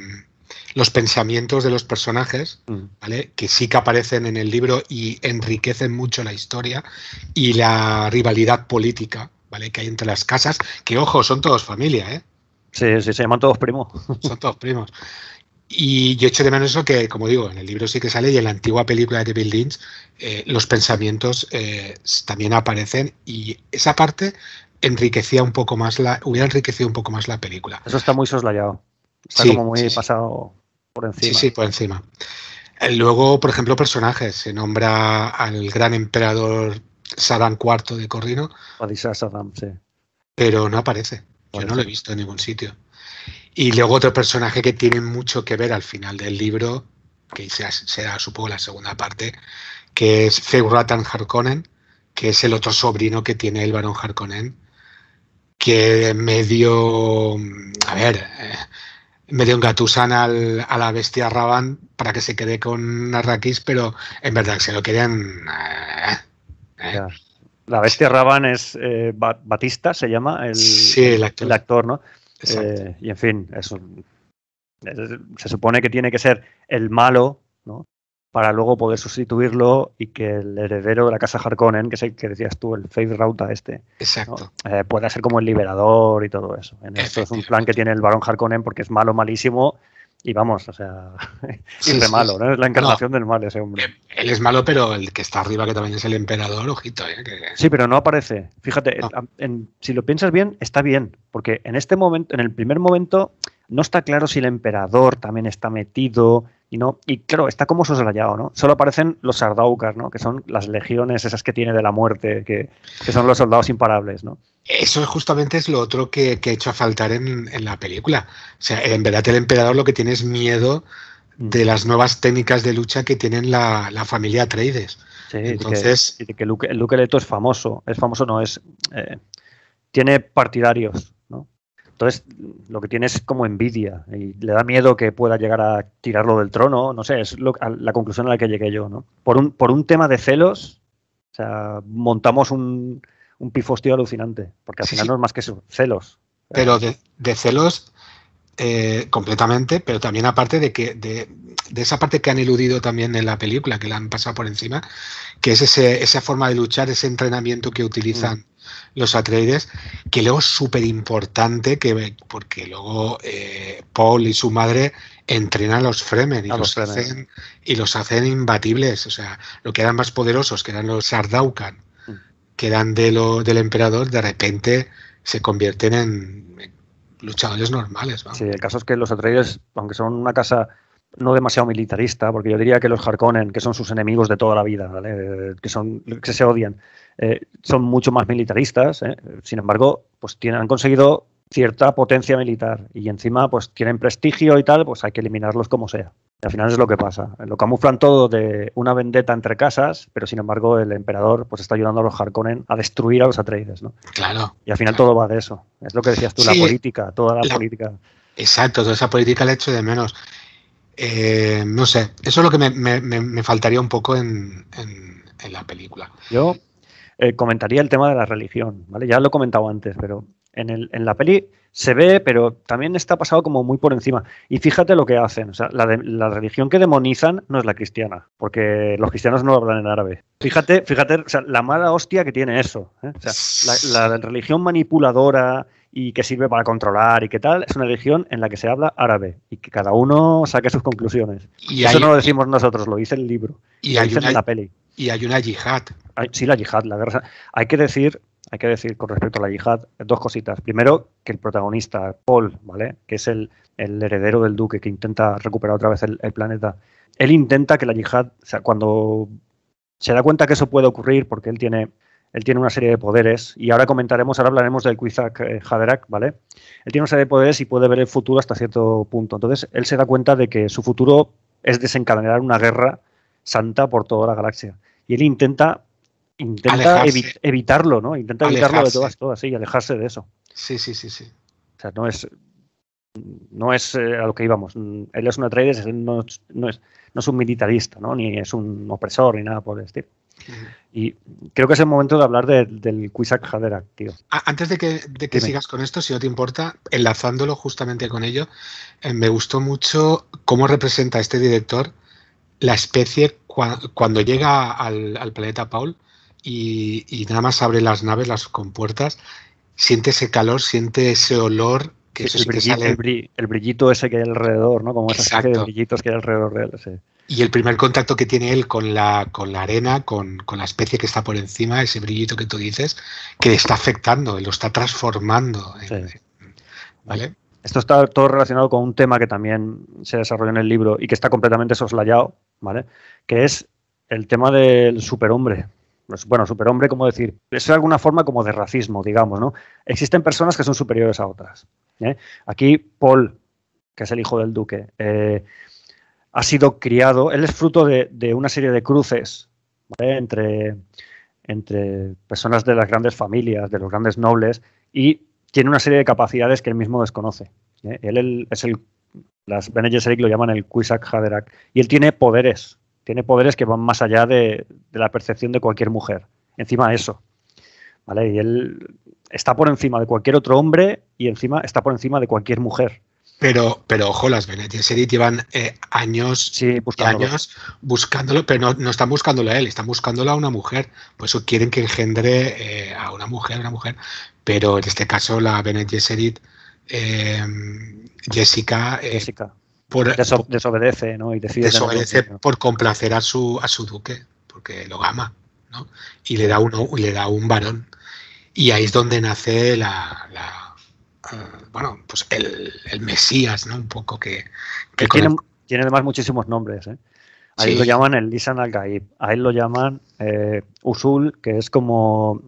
los pensamientos de los personajes, mm. ¿vale? Que sí que aparecen en el libro y enriquecen mucho la historia y la rivalidad política, ¿vale? Que hay entre las casas, que ojo, son todos familia, ¿eh? Sí, sí, se llaman todos primos. Son todos primos. Y yo echo de menos eso que, como digo, en el libro sí que sale y en la antigua película de Bill Lynch eh, los pensamientos eh, también aparecen y esa parte enriquecía un poco más la, hubiera enriquecido un poco más la película. Eso está muy soslayado. Está como muy pasado por encima. Sí, sí, por encima. Eh, luego, por ejemplo, personajes. Se nombra al gran emperador Saddam IV de Corrino. Saddam, sí. Pero no aparece. Yo no lo he visto en ningún sitio. Y luego otro personaje que tiene mucho que ver al final del libro, que será, supongo la segunda parte, que es Feuratan Harkonnen, que es el otro sobrino que tiene el barón Harkonnen, que medio, a ver, eh, medio engatusan al, a la bestia Raban para que se quede con Arrakis, pero en verdad se lo querían... Eh, eh, la bestia Raban es eh, Batista, se llama el, el, actor. ¿no? Eh, y en fin, se supone que tiene que ser el malo, ¿no? Para luego poder sustituirlo y que el heredero de la casa Harkonnen, que es el que decías tú, el Face Rauta este, eh, pueda ser como el liberador y todo eso. En esto es un plan que tiene el varón Harkonnen porque es malo, malísimo y vamos, o sea, [LAUGHS] sí, de malo, ¿no? Es la encarnación del mal ese hombre. Eh, él es malo, pero el que está arriba, que también es el emperador, ojito. ¿eh? Sí, pero no aparece. Fíjate, si lo piensas bien, está bien, porque en este momento, en el primer momento, no está claro si el emperador también está metido, y, no, claro, está como soslayado, ¿no? Solo aparecen los Sardaukar, ¿no? Que son las legiones esas que tiene de la muerte, que, son los soldados imparables, ¿no? Eso justamente es lo otro que, que he hecho a faltar en, la película. O sea, en verdad el emperador lo que tiene es miedo mm. de las nuevas técnicas de lucha que tienen la, familia Atreides. Sí, Entonces... Luke, Leto es famoso. Es famoso, no, es... Eh, tiene partidarios entonces, lo que tiene es como envidia y le da miedo que pueda llegar a tirarlo del trono. No sé, es la conclusión a la que llegué yo, ¿no? Por un, por un tema de celos, o sea, montamos un, un alucinante, porque al final no es más que celos. Pero de, de celos eh, completamente, pero también aparte de que de, esa parte que han eludido también en la película, que la han pasado por encima, que es ese, esa forma de luchar, ese entrenamiento que utilizan mm. los Atreides, que luego es súper importante, porque luego eh, Paul y su madre entrenan a los Fremen y los, Hacen, y los hacen imbatibles, o sea, lo que eran más poderosos, que eran los Sardaukan, mm. que eran de lo, del emperador, de repente se convierten en luchadores normales. Vamos. Sí, el caso es que los Atreides, aunque son una casa no demasiado militarista, porque yo diría que los Harkonnen, que son sus enemigos de toda la vida, que, son, que se odian, eh, son mucho más militaristas. ¿eh? Sin embargo, pues tienen, han conseguido cierta potencia militar y encima pues tienen prestigio y tal, pues hay que eliminarlos como sea. Y al final es lo que pasa. Lo camuflan todo de una vendetta entre casas, pero sin embargo el emperador pues está ayudando a los Harkonnen a destruir a los Atreides, ¿no? Claro. Y al final todo va de eso. Es lo que decías tú, la política, toda la, política. Exacto, toda esa política le echo de menos. Eh, no sé, eso es lo que me, faltaría un poco en, la película. Yo eh, comentaría el tema de la religión, ¿vale? Ya lo he comentado antes, pero en, la peli se ve, pero también está pasado como muy por encima. Y fíjate lo que hacen. la, religión que demonizan no es la cristiana, porque los cristianos no hablan en árabe. Fíjate, fíjate, la mala hostia que tiene eso. ¿eh? la, religión manipuladora y que sirve para controlar y qué tal, es una religión en la que se habla árabe y que cada uno saque sus conclusiones. Y Eso no lo decimos nosotros, lo dice el libro, y hay una, en la peli. Y hay una yihad. sí, la yihad, la verdad. Hay que decir hay que decir con respecto a la yihad dos cositas. Primero, que el protagonista, Paul, ¿vale? Que es el, heredero del duque que intenta recuperar otra vez el, planeta. Él intenta que la yihad, sea, cuando se da cuenta que eso puede ocurrir porque él tiene, él tiene una serie de poderes y ahora comentaremos, ahora hablaremos del Quizak eh, Haderach, ¿vale? Él tiene una serie de poderes y puede ver el futuro hasta cierto punto. Entonces, él se da cuenta de que su futuro es desencadenar una guerra santa por toda la galaxia. Y él intenta intenta evitarlo, ¿no? Intenta evitarlo de todas, todas, sí, y alejarse de eso. Sí, sí, sí, sí. O sea, no es, no es eh, a lo que íbamos. Él es un trader, no, es, es un militarista, ¿no? Ni es un opresor, ni nada por el estilo. Y creo que es el momento de hablar del Quisak Hadera, tío. Antes de que, que sigas con esto, si no te importa, enlazándolo justamente con ello, eh, me gustó mucho cómo representa este director la especie cuando llega al, planeta Paul y, nada más abre las naves, las compuertas, siente ese calor, siente ese olor. Que es el, brillito ese que hay alrededor, ¿no? Como esas de brillitos que hay alrededor de él. Y el primer contacto que tiene él con la, con la arena, con, la especie que está por encima, ese brillito que tú dices, que le está afectando, lo está transformando. ¿Vale? Esto está todo relacionado con un tema que también se desarrolló en el libro y que está completamente soslayado, ¿vale? Que es el tema del superhombre bueno, superhombre, como decir, es alguna forma como de racismo, digamos, ¿no? Existen personas que son superiores a otras. ¿eh? Aquí Paul, que es el hijo del duque, eh, ha sido criado, él es fruto de, una serie de cruces entre, entre personas de las grandes familias, de los grandes nobles, y tiene una serie de capacidades que él mismo desconoce. ¿eh? Él, es el, las Bene lo llaman el Quisak Haderach, y él tiene poderes tiene poderes que van más allá de, la percepción de cualquier mujer. Encima de eso. ¿Vale? Y él está por encima de cualquier otro hombre y encima está por encima de cualquier mujer. Pero, pero ojo, las Bene Gesserit llevan eh, años, sí, buscándolo. años buscándolo, pero no, están buscándolo a él, están buscándolo a una mujer. Por eso quieren que engendre eh, a una mujer, a una mujer. Pero en este caso, la Bene Gesserit, eh, Jessica, Jessica desobedece, ¿no? Y decide desobedece por complacer a su, a su duque, porque lo ama, Y le da, uno, y le da un varón. Y ahí es donde nace la, eh, bueno, pues el, el, Mesías, ¿no? Un poco que... tiene, además muchísimos nombres, ¿eh? Ahí lo llaman el Lisan al-Gaib, a él lo llaman eh, Usul, que es como,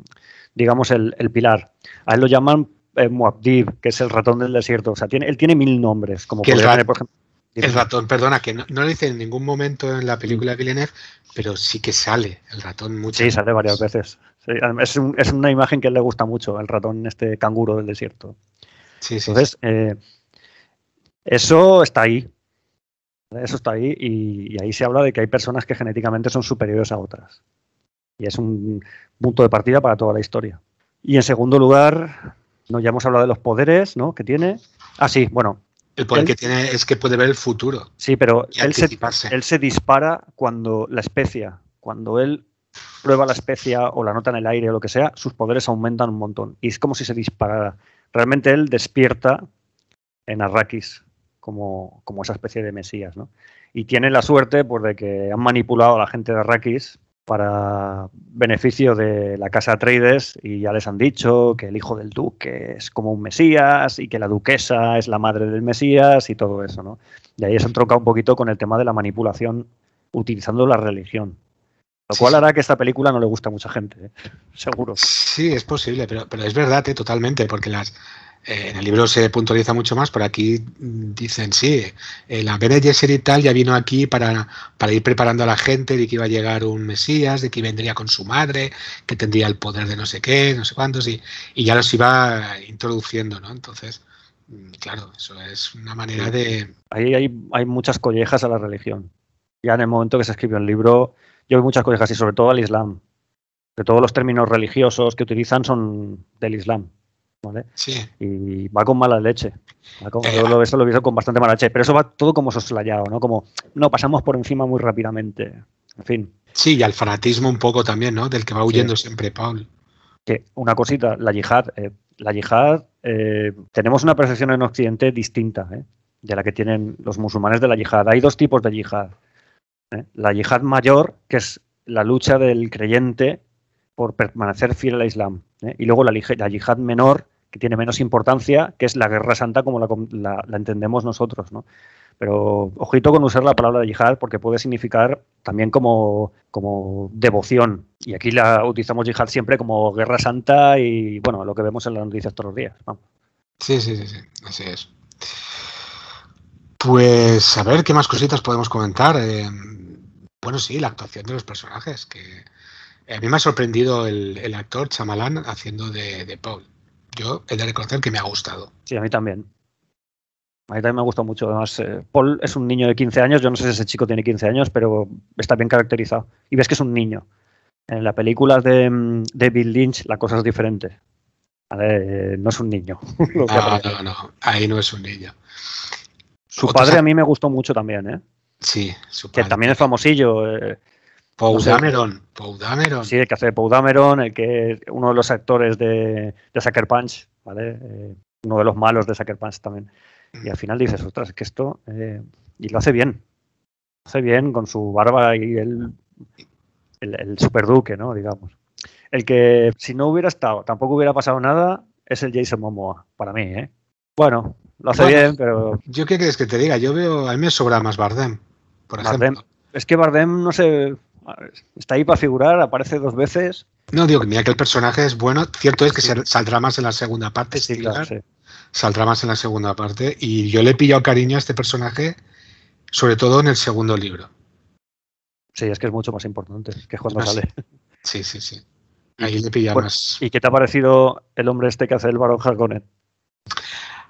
digamos, el, pilar. A él lo llaman eh, Muabdib, que es el ratón del desierto. O sea, tiene, él tiene mil nombres, como por ejemplo. El ratón, perdona, que no, lo dice en ningún momento en la película de Villeneuve, pero sí que sale el ratón muchas Sí, sale varias veces. es, una imagen que le gusta mucho, el ratón, este canguro del desierto. Sí, sí. Entonces, eh, eso está ahí. Eso está ahí y, ahí se habla de que hay personas que genéticamente son superiores a otras. Y es un punto de partida para toda la historia. Y en segundo lugar, no, ya hemos hablado de los poderes que tiene. Ah, sí, bueno, el poder que tiene es que puede ver el futuro. Sí, pero él se, él se, dispara cuando la especia, cuando él prueba la especia o la nota en el aire o lo que sea, sus poderes aumentan un montón. Y es como si se disparara. Realmente él despierta en Arrakis como, como esa especie de mesías, ¿no? Y tiene la suerte pues, de que han manipulado a la gente de Arrakis para beneficio de la casa Atreides y ya les han dicho que el hijo del duque es como un mesías y que la duquesa es la madre del mesías y todo eso, ¿no? Y ahí se han un poquito con el tema de la manipulación utilizando la religión. Lo cual hará que esta película no le guste a mucha gente, ¿eh? seguro. Sí, es posible, pero, pero es verdad, eh, totalmente, porque las, eh, en el libro se puntualiza mucho más, por aquí dicen, sí, eh, la Bene Gesserit tal ya vino aquí para, ir preparando a la gente de que iba a llegar un Mesías, de que vendría con su madre, que tendría el poder de no sé qué, no sé cuántos, y, y ya los iba introduciendo, ¿no? Entonces, mm, claro, eso es una manera de... Ahí hay, hay muchas collejas a la religión. Ya en el momento que se escribió el libro, yo vi muchas collejas y sobre todo al Islam. Que todos los términos religiosos que utilizan son del Islam. Sí. Y va con mala leche. Eh, lo, ah. eso lo he visto con bastante mala leche, pero eso va todo como soslayado, ¿no? Como, no, pasamos por encima muy rápidamente. En fin. Sí, y al fanatismo un poco también, ¿no? Del que va huyendo siempre Paul. Que una cosita, la yihad, eh, la yihad, eh, tenemos una percepción en Occidente distinta, De la que tienen los musulmanes de la yihad. Hay dos tipos de yihad. La yihad mayor, que es la lucha del creyente por permanecer fiel al Islam. ¿eh? Y luego la, yihad menor, que tiene menos importancia, que es la guerra santa como la, entendemos nosotros. ¿no? Pero ojito con usar la palabra yihad porque puede significar también como, como devoción. Y aquí la utilizamos yihad siempre como guerra santa y bueno, lo que vemos en las noticias todos los días. Sí, sí, sí, sí, así es. Pues a ver qué más cositas podemos comentar. Eh, bueno, sí, la actuación de los personajes, que a mí me ha sorprendido el, actor Chamalán haciendo de, Paul. Yo he de reconocer que me ha gustado. Sí, a mí también. A mí también me ha gustado mucho. Además, eh, Paul es un niño de 15 años. Yo no sé si ese chico tiene 15 años, pero está bien caracterizado. Y ves que es un niño. En la película de, mm, de Bill Lynch la cosa es diferente. Eh, no es un niño. [LAUGHS] no, no, no. Ahí no es un niño. Su padre a mí me gustó mucho también, ¿eh? Sí, su padre. Que también es famosillo. Eh, Poudameron, Sí, el que hace Poudameron, el que uno de los actores de, Sucker Punch, ¿vale? Eh, uno de los malos de Sucker Punch también. Y al final dices, ostras, que esto. Eh", y lo hace bien. Lo hace bien con su barba y el, el, el superduque, ¿no? Digamos. El que, si no hubiera estado, tampoco hubiera pasado nada, es el Jason Momoa, para mí, ¿eh? Bueno, lo hace bien, pero. ¿Yo qué crees que te diga? Yo veo. A mí me sobra más Bardem, por ejemplo. Es que Bardem, no sé está ahí para figurar, aparece dos veces. No, digo que mira que el personaje es bueno. Cierto es que saldrá más en la segunda parte, sí, claro, Saldrá más en la segunda parte. Y yo le he pillado cariño a este personaje, sobre todo en el segundo libro. Sí, es que es mucho más importante que cuando sale. Sí, sí, sí. Ahí le pilla más. ¿Y qué te ha parecido el hombre este que hace el Barón Harkonnen?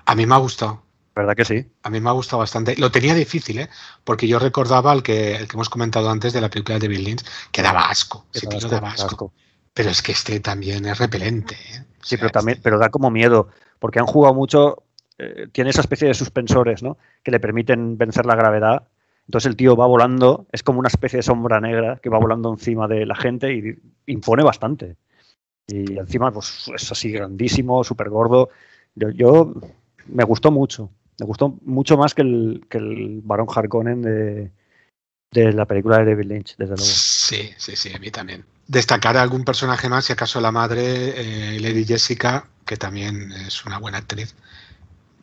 A mí me ha gustado verdad que sí. A mí me ha gustado bastante. Lo tenía difícil, ¿eh? Porque yo recordaba el que, el que hemos comentado antes de la película de Billings que daba asco. Pero es que este también es repelente. ¿eh? sí, pero también, este pero da como miedo, porque han jugado mucho, eh, tiene esa especie de suspensores, ¿no? Que le permiten vencer la gravedad. Entonces el tío va volando, es como una especie de sombra negra que va volando encima de la gente y impone bastante. Y encima pues, es así grandísimo, súper gordo. yo, me gustó mucho. Me gustó mucho más que el, que el Barón Harkonnen de, la película de David Lynch, desde luego. Sí, sí, sí, a mí también. Destacar a algún personaje más, si acaso la madre, eh, Lady Jessica, que también es una buena actriz.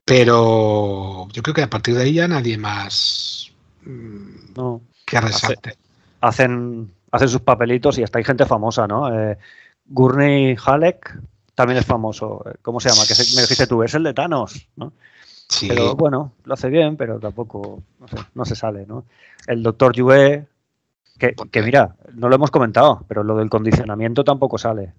Pero yo creo que a partir de ahí ya nadie más mm, no. que resalte. hacen, hacen sus papelitos y hasta hay gente famosa, ¿no? Eh, Gurney Halleck también es famoso. ¿Cómo se llama? Que me dijiste tú, es el de Thanos, ¿no? Pero bueno, lo hace bien, pero tampoco, no, se sale, ¿no? El doctor Yue, que, mira, no lo hemos comentado, pero lo del condicionamiento tampoco sale.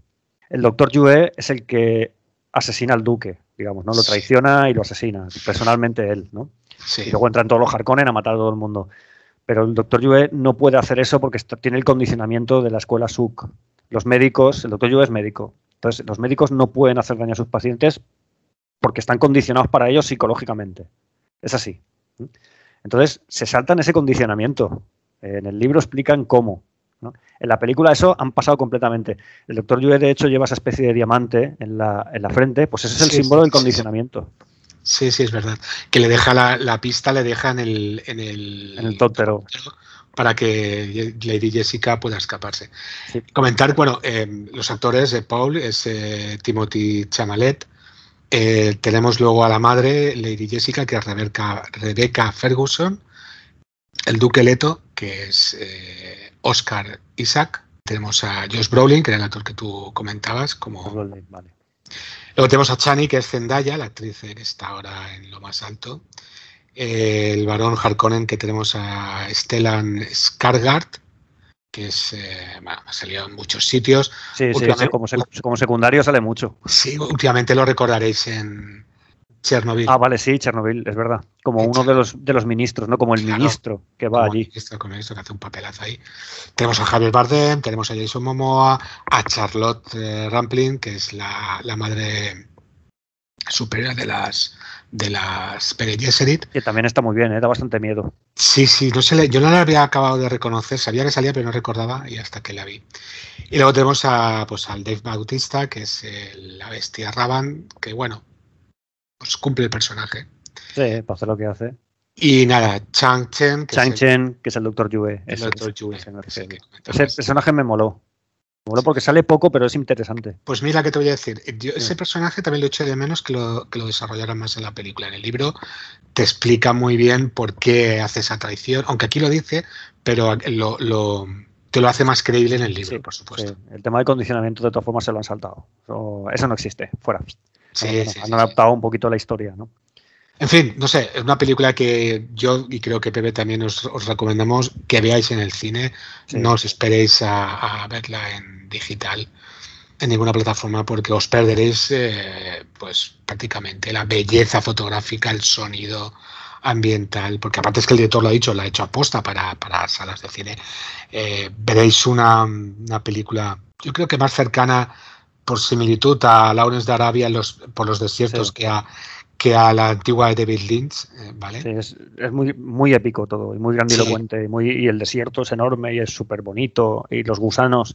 El doctor Yue es el que asesina al duque, digamos, ¿no? Lo traiciona y lo asesina, personalmente él, ¿no? Sí. Y luego entran todos los jarcones a matar a todo el mundo. Pero el doctor Yue no puede hacer eso porque tiene el condicionamiento de la escuela SUC. Los médicos, el doctor Yue es médico, entonces, los médicos no pueden hacer daño a sus pacientes porque están condicionados para ellos psicológicamente. Es así. Entonces, se saltan ese condicionamiento. Eh, en el libro explican cómo. En la película eso han pasado completamente. El doctor Yue, de hecho, lleva esa especie de diamante en la, frente, pues ese es el símbolo del condicionamiento. Sí, sí, es verdad. Que le deja la, pista, le deja en el... En Para que Lady Jessica pueda escaparse. Comentar, bueno, eh, los actores de eh, Paul es Timothy Chamalet, eh, tenemos luego a la madre, Lady Jessica, que es Rebecca, Ferguson, el Duque Leto, que es eh, Oscar Isaac. Tenemos a Josh Brolin, que era el actor que tú comentabas. Como... Luego tenemos a Chani, que es Zendaya, la actriz que está ahora en lo más alto. el varón Harkonnen, que tenemos a Stellan Skargard que es, eh, ha salido en muchos sitios. Sí, sí, como, secundario sale mucho. Sí, últimamente lo recordaréis en Chernobyl. Ah, vale, sí, Chernobyl, es verdad. Como uno de los, de los ministros, ¿no? Como el ministro que va allí. que hace un papelazo ahí. Tenemos a Javier Bardem, tenemos a Jason Momoa, a Charlotte Ramplin, eh, Rampling, que es la, la madre superior de las de las Perediesserit. Que también está muy bien, ¿eh? da bastante miedo. Sí, sí, no yo no la había acabado de reconocer, sabía que salía, pero no recordaba y hasta que la vi. Y luego tenemos a, pues, al Dave Bautista, que es la bestia Raban, que bueno, pues cumple el personaje. Sí, para hacer lo que hace. Y nada, Chang Chen. Que Chang es el, Chen, que es el Dr. Yue. El Yue. ese personaje me moló. Bueno, porque sale poco, pero es interesante. Pues mira ¿qué te voy a decir. ese personaje también lo eché de menos que lo, que desarrollaran más en la película. En el libro te explica muy bien por qué hace esa traición, aunque aquí lo dice, pero te lo hace más creíble en el libro, por supuesto. El tema del condicionamiento, de todas formas, se lo han saltado. Eso, no existe, fuera. Sí, han adaptado un poquito la historia, ¿no? En fin, no sé, es una película que yo y creo que Pepe también os, recomendamos que veáis en el cine. No os esperéis a verla en, digital en ninguna plataforma porque os perderéis eh, pues prácticamente la belleza fotográfica, el sonido ambiental, porque aparte es que el director lo ha dicho, lo ha hecho aposta para, para salas de cine. Eh, veréis una, una, película, yo creo que más cercana por similitud a Lawrence de Arabia los, por los desiertos que a que a la antigua de David Lynch, eh, ¿vale? es, muy, muy épico todo, y muy grandilocuente, muy, y el desierto es enorme y es súper bonito, y los gusanos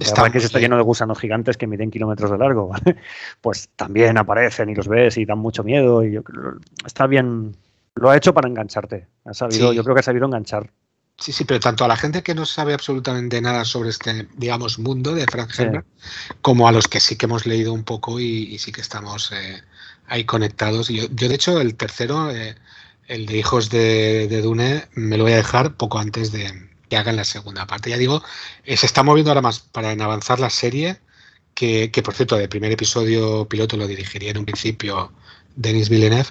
estaba que se está lleno de gusanos gigantes que miden kilómetros de largo, [LAUGHS] Pues también aparecen y los ves y dan mucho miedo. Y está bien. Lo ha hecho para engancharte. Ha sabido, Yo creo que ha sabido enganchar. Sí, sí, pero tanto a la gente que no sabe absolutamente nada sobre este, digamos, mundo de Frank Herbert, como a los que sí que hemos leído un poco y, sí que estamos eh, ahí conectados. Yo, yo, de hecho, el tercero, eh, el de Hijos de Dune, me lo voy a dejar poco antes de, que en la segunda parte. Ya digo, eh, se está moviendo ahora más para en avanzar la serie, que, por cierto, el primer episodio piloto lo dirigiría en un principio Denis Villeneuve,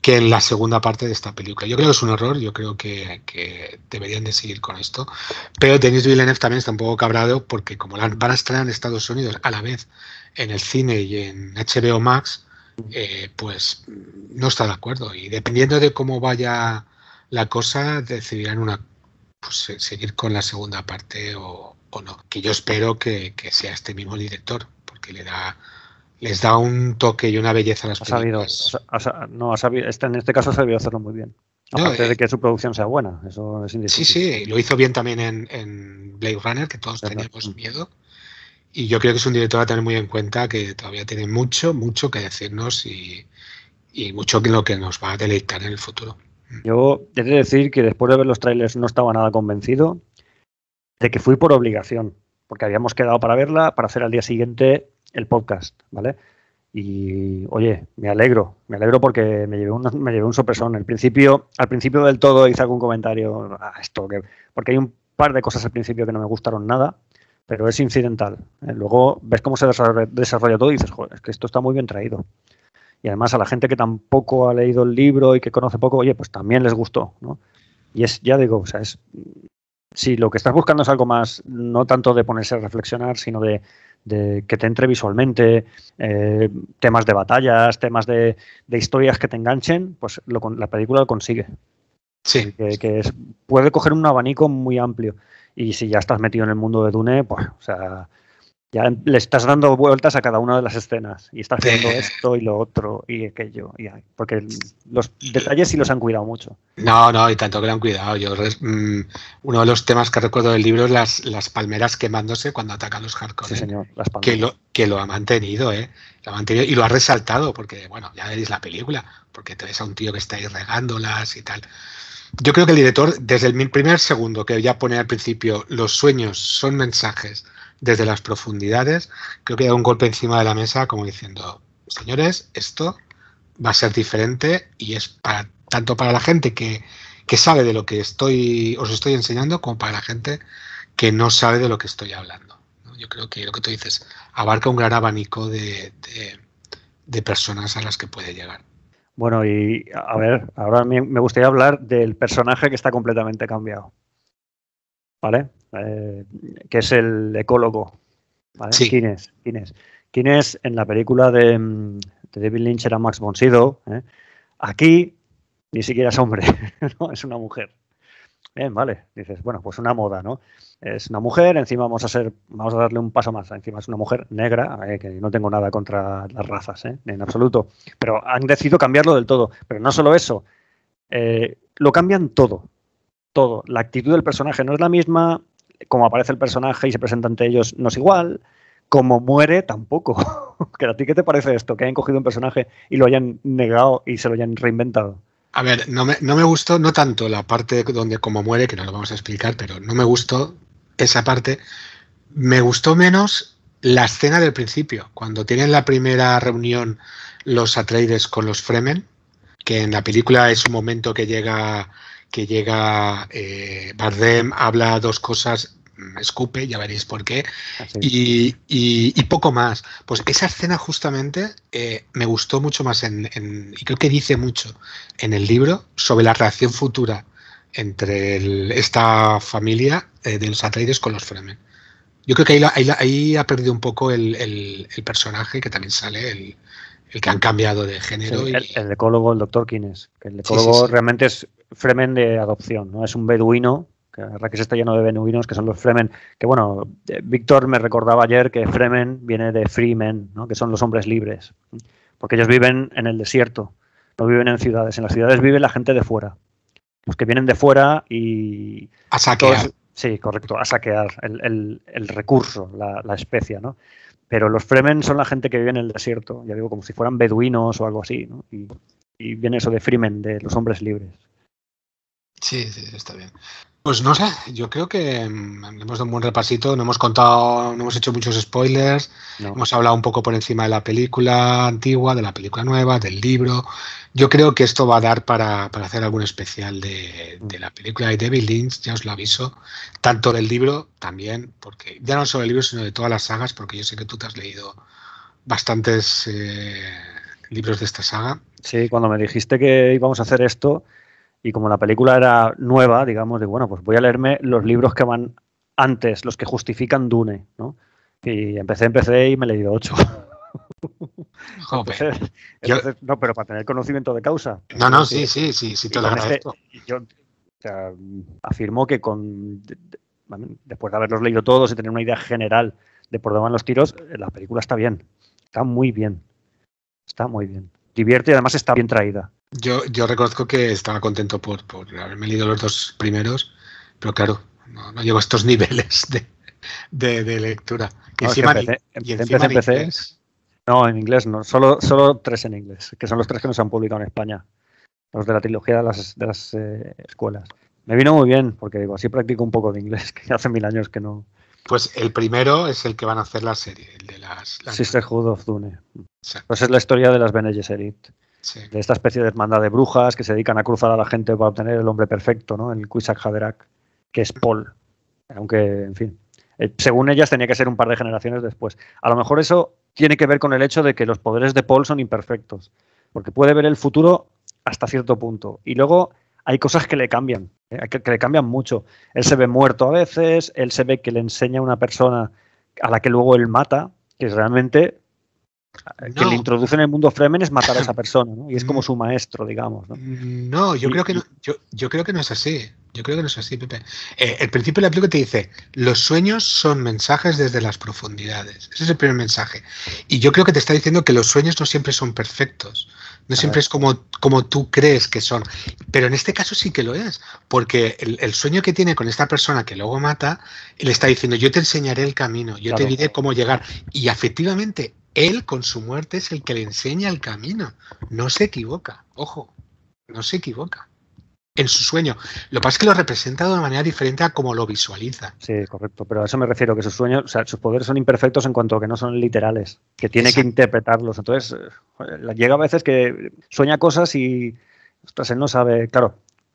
que en la segunda parte de esta película. Yo creo que es un error, yo creo que, deberían de seguir con esto. Pero Denis Villeneuve también está un poco cabrado porque como la van a estar en Estados Unidos a la vez en el cine y en HBO Max, eh, pues no está de acuerdo. Y dependiendo de cómo vaya la cosa, decidirán una pues, seguir con la segunda parte o, no. Que yo espero que, sea este mismo director, porque le da les da un toque y una belleza a las ha no, este, en este caso ha sabido hacerlo muy bien. Aparte de eh, que su producción sea buena, eso es indiscutible. Sí, sí, lo hizo bien también en, Blade Runner, que todos teníamos mm. miedo. Y yo creo que es un director a tener muy en cuenta que todavía tiene mucho, mucho que decirnos y, mucho que lo que nos va a deleitar en el futuro. Yo he de decir que después de ver los trailers no estaba nada convencido de que fui por obligación, porque habíamos quedado para verla, para hacer al día siguiente el podcast, ¿vale? Y oye, me alegro, me alegro porque me llevé un, me llevé un Al principio, al principio del todo hice algún comentario a ah, esto, que, porque hay un par de cosas al principio que no me gustaron nada, pero es incidental. Eh, luego ves cómo se desarrolla todo y dices, joder, es que esto está muy bien traído y además a la gente que tampoco ha leído el libro y que conoce poco, oye, pues también les gustó, ¿no? Y es, ya digo, o sea, es, si lo que estás buscando es algo más, no tanto de ponerse a reflexionar, sino de, que te entre visualmente, eh, temas de batallas, temas de, historias que te enganchen, pues la película lo consigue. Sí. Que, puede coger un abanico muy amplio. Y si ya estás metido en el mundo de Dune, pues, o sea, ya le estás dando vueltas a cada una de las escenas y estás haciendo esto y lo otro y aquello. porque los detalles sí los han cuidado mucho. No, no, y tanto que lo han cuidado. Yo mm, Uno de los temas que recuerdo del libro es las, las palmeras quemándose cuando atacan los hardcore. Sí, ¿eh? señor, las que, lo, que lo ha mantenido, ¿eh? ha y lo ha resaltado porque, bueno, ya veréis la película, porque te ves a un tío que está ahí regándolas y tal. Yo creo que el director, desde el primer segundo que ya pone al principio, los sueños son mensajes desde las profundidades, creo que da un golpe encima de la mesa como diciendo, señores, esto va a ser diferente y es para, tanto para la gente que, sabe de lo que estoy, os estoy enseñando como para la gente que no sabe de lo que estoy hablando. Yo creo que lo que tú dices abarca un gran abanico de personas a las que puede llegar. Bueno, y a ver, ahora me gustaría hablar del personaje que está completamente cambiado. ¿vale? Eh, que es el ecólogo, ¿vale? Sí. es? ¿Quién en la película mm, de, David Lynch era Max Bonsido. ¿eh? Aquí ni siquiera es hombre, [LAUGHS] es una mujer. Bien, vale, dices, bueno, pues una moda, ¿no? Es una mujer, encima vamos a ser, vamos a darle un paso más, encima es una mujer negra, eh, que no tengo nada contra las razas, en absoluto, pero han decidido cambiarlo del todo, pero no solo eso, lo cambian todo, todo. La actitud del personaje no es la misma, como aparece el personaje y se presenta ante ellos no es igual, como muere tampoco. [LAUGHS] ¿A ti qué te parece esto? Que hayan cogido un personaje y lo hayan negado y se lo hayan reinventado. A ver, no me, gustó, no tanto la parte donde como muere, que no lo vamos a explicar, pero no me gustó esa parte. Me gustó menos la escena del principio, cuando tienen la primera reunión los Atreides con los Fremen, que en la película es un momento que llega que llega eh, Bardem, habla dos cosas, mm, escupe, ya veréis por qué, y, poco más. Pues esa escena justamente eh, me gustó mucho más en, y creo que dice mucho en el libro sobre la relación futura entre esta familia eh, de los Atreides con los Fremen. Yo creo que ahí, ahí, ha perdido un poco el, personaje que también sale, el, que han cambiado de género. el, ecólogo, el doctor Kines. El ecólogo realmente es Fremen de adopción, ¿no? Es un beduino, que la verdad que está lleno de beduinos, que son los Fremen, que bueno, eh, Víctor me recordaba ayer que Fremen viene de Freemen, ¿no? Que son los hombres libres, porque ellos viven en el desierto, no viven en ciudades, en las ciudades vive la gente de fuera, los que vienen de fuera y... A saquear. sí, correcto, a saquear el, recurso, la, especie, ¿no? pero los Fremen son la gente que vive en el desierto, ya digo, como si fueran beduinos o algo así, ¿no? Y, y viene eso de FreeMen, de los hombres libres. Sí, sí, está bien. Pues no sé, yo creo que mm, hemos dado un buen repasito, no hemos contado, no hemos hecho muchos spoilers, hemos hablado un poco por encima de la película antigua, de la película nueva, del libro. Yo creo que esto va a dar para, hacer algún especial de, la película de David Lynch, ya os lo aviso, tanto del libro también, porque ya no solo del libro, sino de todas las sagas, porque yo sé que tú te has leído bastantes eh, libros de esta saga. Sí, cuando me dijiste que íbamos a hacer esto, y como la película era nueva, digamos, de bueno, pues voy a leerme los libros que van antes, los que justifican Dune, ¿no? Y empecé, empecé y me he leído ocho. [LAUGHS] No, pero para tener conocimiento de causa. No, no, sí, sí, sí, sí, te lo este agradezco. yo afirmo que con después de haberlos leído todos y tener una idea general de por dónde van los tiros, eh, la película está bien. Está muy bien. Está muy bien. Divierte y además está bien traída. Yo, yo reconozco que estaba contento por, por haberme leído los dos primeros, pero claro, no, llevo llego estos [LAUGHS] niveles de, lectura. Y no, en inglés. No, en inglés no, solo, tres en inglés, que son los tres que nos han publicado en España, los de la trilogía de las, de eh, escuelas. Me vino muy bien, porque digo, así practico un poco de inglés, [LAUGHS] que hace mil años que no. Pues el primero es el que van a hacer la serie, el de las. las... Sisterhood of Dune. Pues es la historia de las Bene Gesserit de esta especie de hermandad de brujas que se dedican a cruzar a la gente para obtener el hombre perfecto, ¿no? El cuisac Haderach, que es Paul. Aunque, en fin, eh, según ellas tenía que ser un par de generaciones después. A lo mejor eso tiene que ver con el hecho de que los poderes de Paul son imperfectos, porque puede ver el futuro hasta cierto punto. Y luego hay cosas que le cambian, eh, que, le cambian mucho. Él se ve muerto a veces, él se ve que le enseña a una persona a la que luego él mata, que es realmente que le introduce en el mundo Fremen es matar a esa [LAUGHS] persona, Y es como su mm. maestro, digamos, ¿no? Mm, yo creo que no, yo, creo que no es así. Yo creo que no es así, Pepe. Eh, el principio le la que te dice, los sueños son mensajes desde las profundidades. Ese es el primer mensaje. Y yo creo que te está diciendo que los sueños no siempre son perfectos. No siempre es como, como tú crees que son. Pero en este caso sí que lo es. Porque el, sueño que tiene con esta persona que luego mata, le está diciendo, yo te enseñaré el camino, yo te diré cómo llegar. Y efectivamente, él con su muerte es el que le enseña el camino. No se equivoca, ojo, no se equivoca. En su sueño. Lo que pasa es que lo representa de una manera diferente a como lo visualiza. Sí, correcto. Pero a eso me refiero, que sus sueños, o sea, sus poderes son imperfectos en cuanto a que no son literales, que tiene que interpretarlos. Entonces, eh, llega a veces que sueña cosas y, ostras, él no sabe, claro,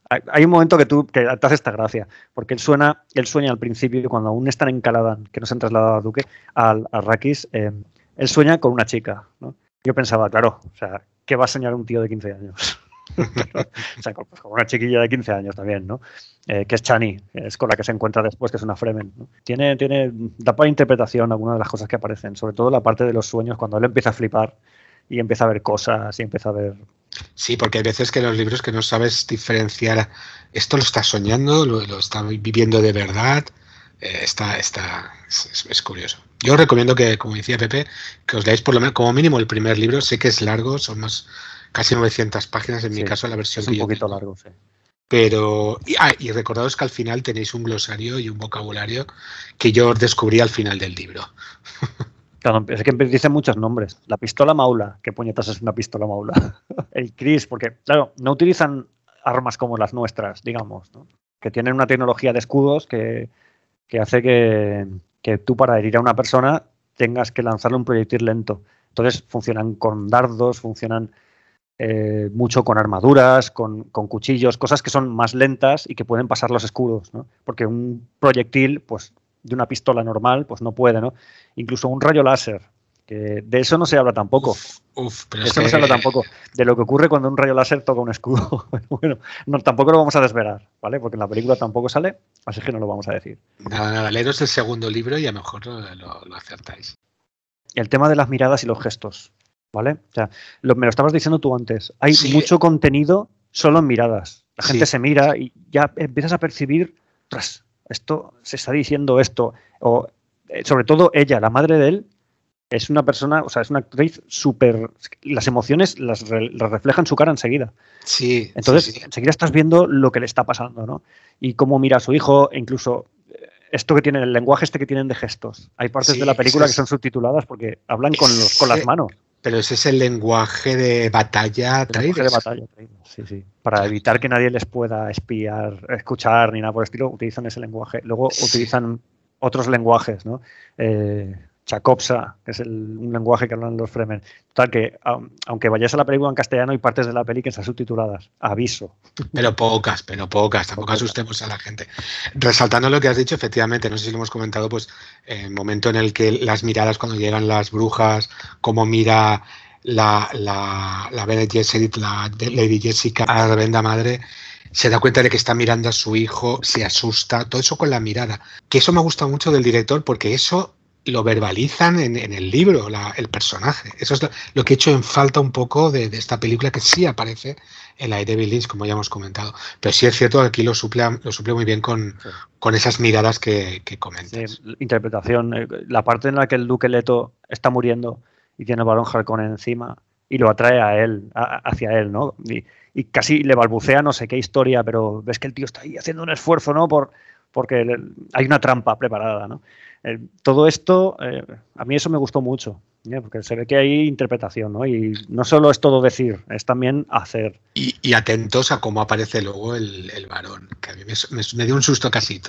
hay un momento que tú que te hace esta gracia, porque él suena, él sueña al principio, cuando aún están en Caladán, que no se han trasladado a Duque, al, a Rakis, eh, él sueña con una chica. ¿no? Yo pensaba, claro, o sea, ¿qué va a soñar un tío de 15 años? [LAUGHS] o sea, pues, con, una chiquilla de 15 años también, ¿no? Eh, que es Chani, es con la que se encuentra después, que es una Fremen. Tiene, tiene, da para interpretación algunas de las cosas que aparecen, sobre todo la parte de los sueños, cuando él empieza a flipar y empieza a ver cosas y empieza a ver... Sí, porque hay veces que en los libros que no sabes diferenciar, esto lo está soñando, lo, lo está viviendo de verdad, eh, está, está es, curioso. Yo recomiendo que, como decía Pepe, que os leáis por lo menos, como mínimo el primer libro. Sé que es largo, son más casi 900 páginas, en mi caso la versión es un poquito largo, sí. Pero, y, ah, recordados que al final tenéis un glosario y un vocabulario que yo descubrí al final del libro. [LAUGHS] Claro, es que dicen muchos nombres. La pistola maula, ¿qué puñetas es una pistola maula? [LAUGHS] El Cris, porque, claro, no utilizan armas como las nuestras, digamos, ¿no? que tienen una tecnología de escudos que que hace que, tú para herir a una persona tengas que lanzarle un proyectil lento. Entonces funcionan con dardos, funcionan eh, mucho con armaduras, con, con, cuchillos, cosas que son más lentas y que pueden pasar los escudos, ¿no? Porque un proyectil, pues, de una pistola normal, pues no puede, ¿no? Incluso un rayo láser, de eso no se habla tampoco. de eso no se habla tampoco. De lo que ocurre cuando un rayo láser toca un escudo. [LAUGHS] bueno, no, tampoco lo vamos a desvelar, ¿vale? Porque en la película tampoco sale, así que no lo vamos a decir. Nada, nada, leeros el segundo libro y a lo mejor lo, acertáis. El tema de las miradas y los gestos, ¿vale? O sea, me lo estabas diciendo tú antes. Hay mucho contenido solo en miradas. La gente se mira y ya empiezas a percibir, tras esto se está diciendo esto, o eh, sobre todo ella, la madre de él, es una persona, o sea, es una actriz súper. Las emociones las, reflejan en su cara enseguida. Sí. Entonces, enseguida estás viendo lo que le está pasando, ¿no? Y cómo mira a su hijo, incluso eh, esto que tienen, el lenguaje este que tienen de gestos. Hay partes de la película que son subtituladas porque hablan con, con las manos. Pero ese es el lenguaje de batalla lenguaje de batalla sí, sí. Para evitar que nadie les pueda espiar, escuchar ni nada por el estilo, utilizan ese lenguaje. Luego utilizan otros lenguajes, ¿no? Eh, Chacopsa, que es el, un lenguaje que hablan los Fremen. ...tal que aunque vayas a la película en castellano, hay partes de la película que están subtituladas. Aviso. Pero pocas, pero pocas. Tampoco asustemos a la gente. Resaltando lo que has dicho, efectivamente, no sé si lo hemos comentado, pues el eh, momento en el que las miradas cuando llegan las brujas, cómo mira la, la, la la Lady Jessica, a la venda madre, se da cuenta de que está mirando a su hijo, se asusta, todo eso con la mirada. Que eso me gusta mucho del director porque eso lo verbalizan en, el libro, el personaje. Eso es lo, que he hecho en falta un poco de, esta película que sí aparece en la de Billings, como ya hemos comentado. Pero sí es cierto que aquí lo suple, lo suple muy bien con, con esas miradas que, que comentas. interpretación, eh, la parte en la que el Duque Leto está muriendo y tiene el balón Harkonnen encima y lo atrae a él, hacia él, ¿no? Y, casi le balbucea no sé qué historia, pero ves que el tío está ahí haciendo un esfuerzo, ¿no? Por, porque hay una trampa preparada. ¿no? Eh, todo esto, eh, a mí eso me gustó mucho, ¿eh? porque se ve que hay interpretación, ¿no? y no solo es todo decir, es también hacer. Y, atentos a cómo aparece luego el, varón, que a mí me, dio un susto casi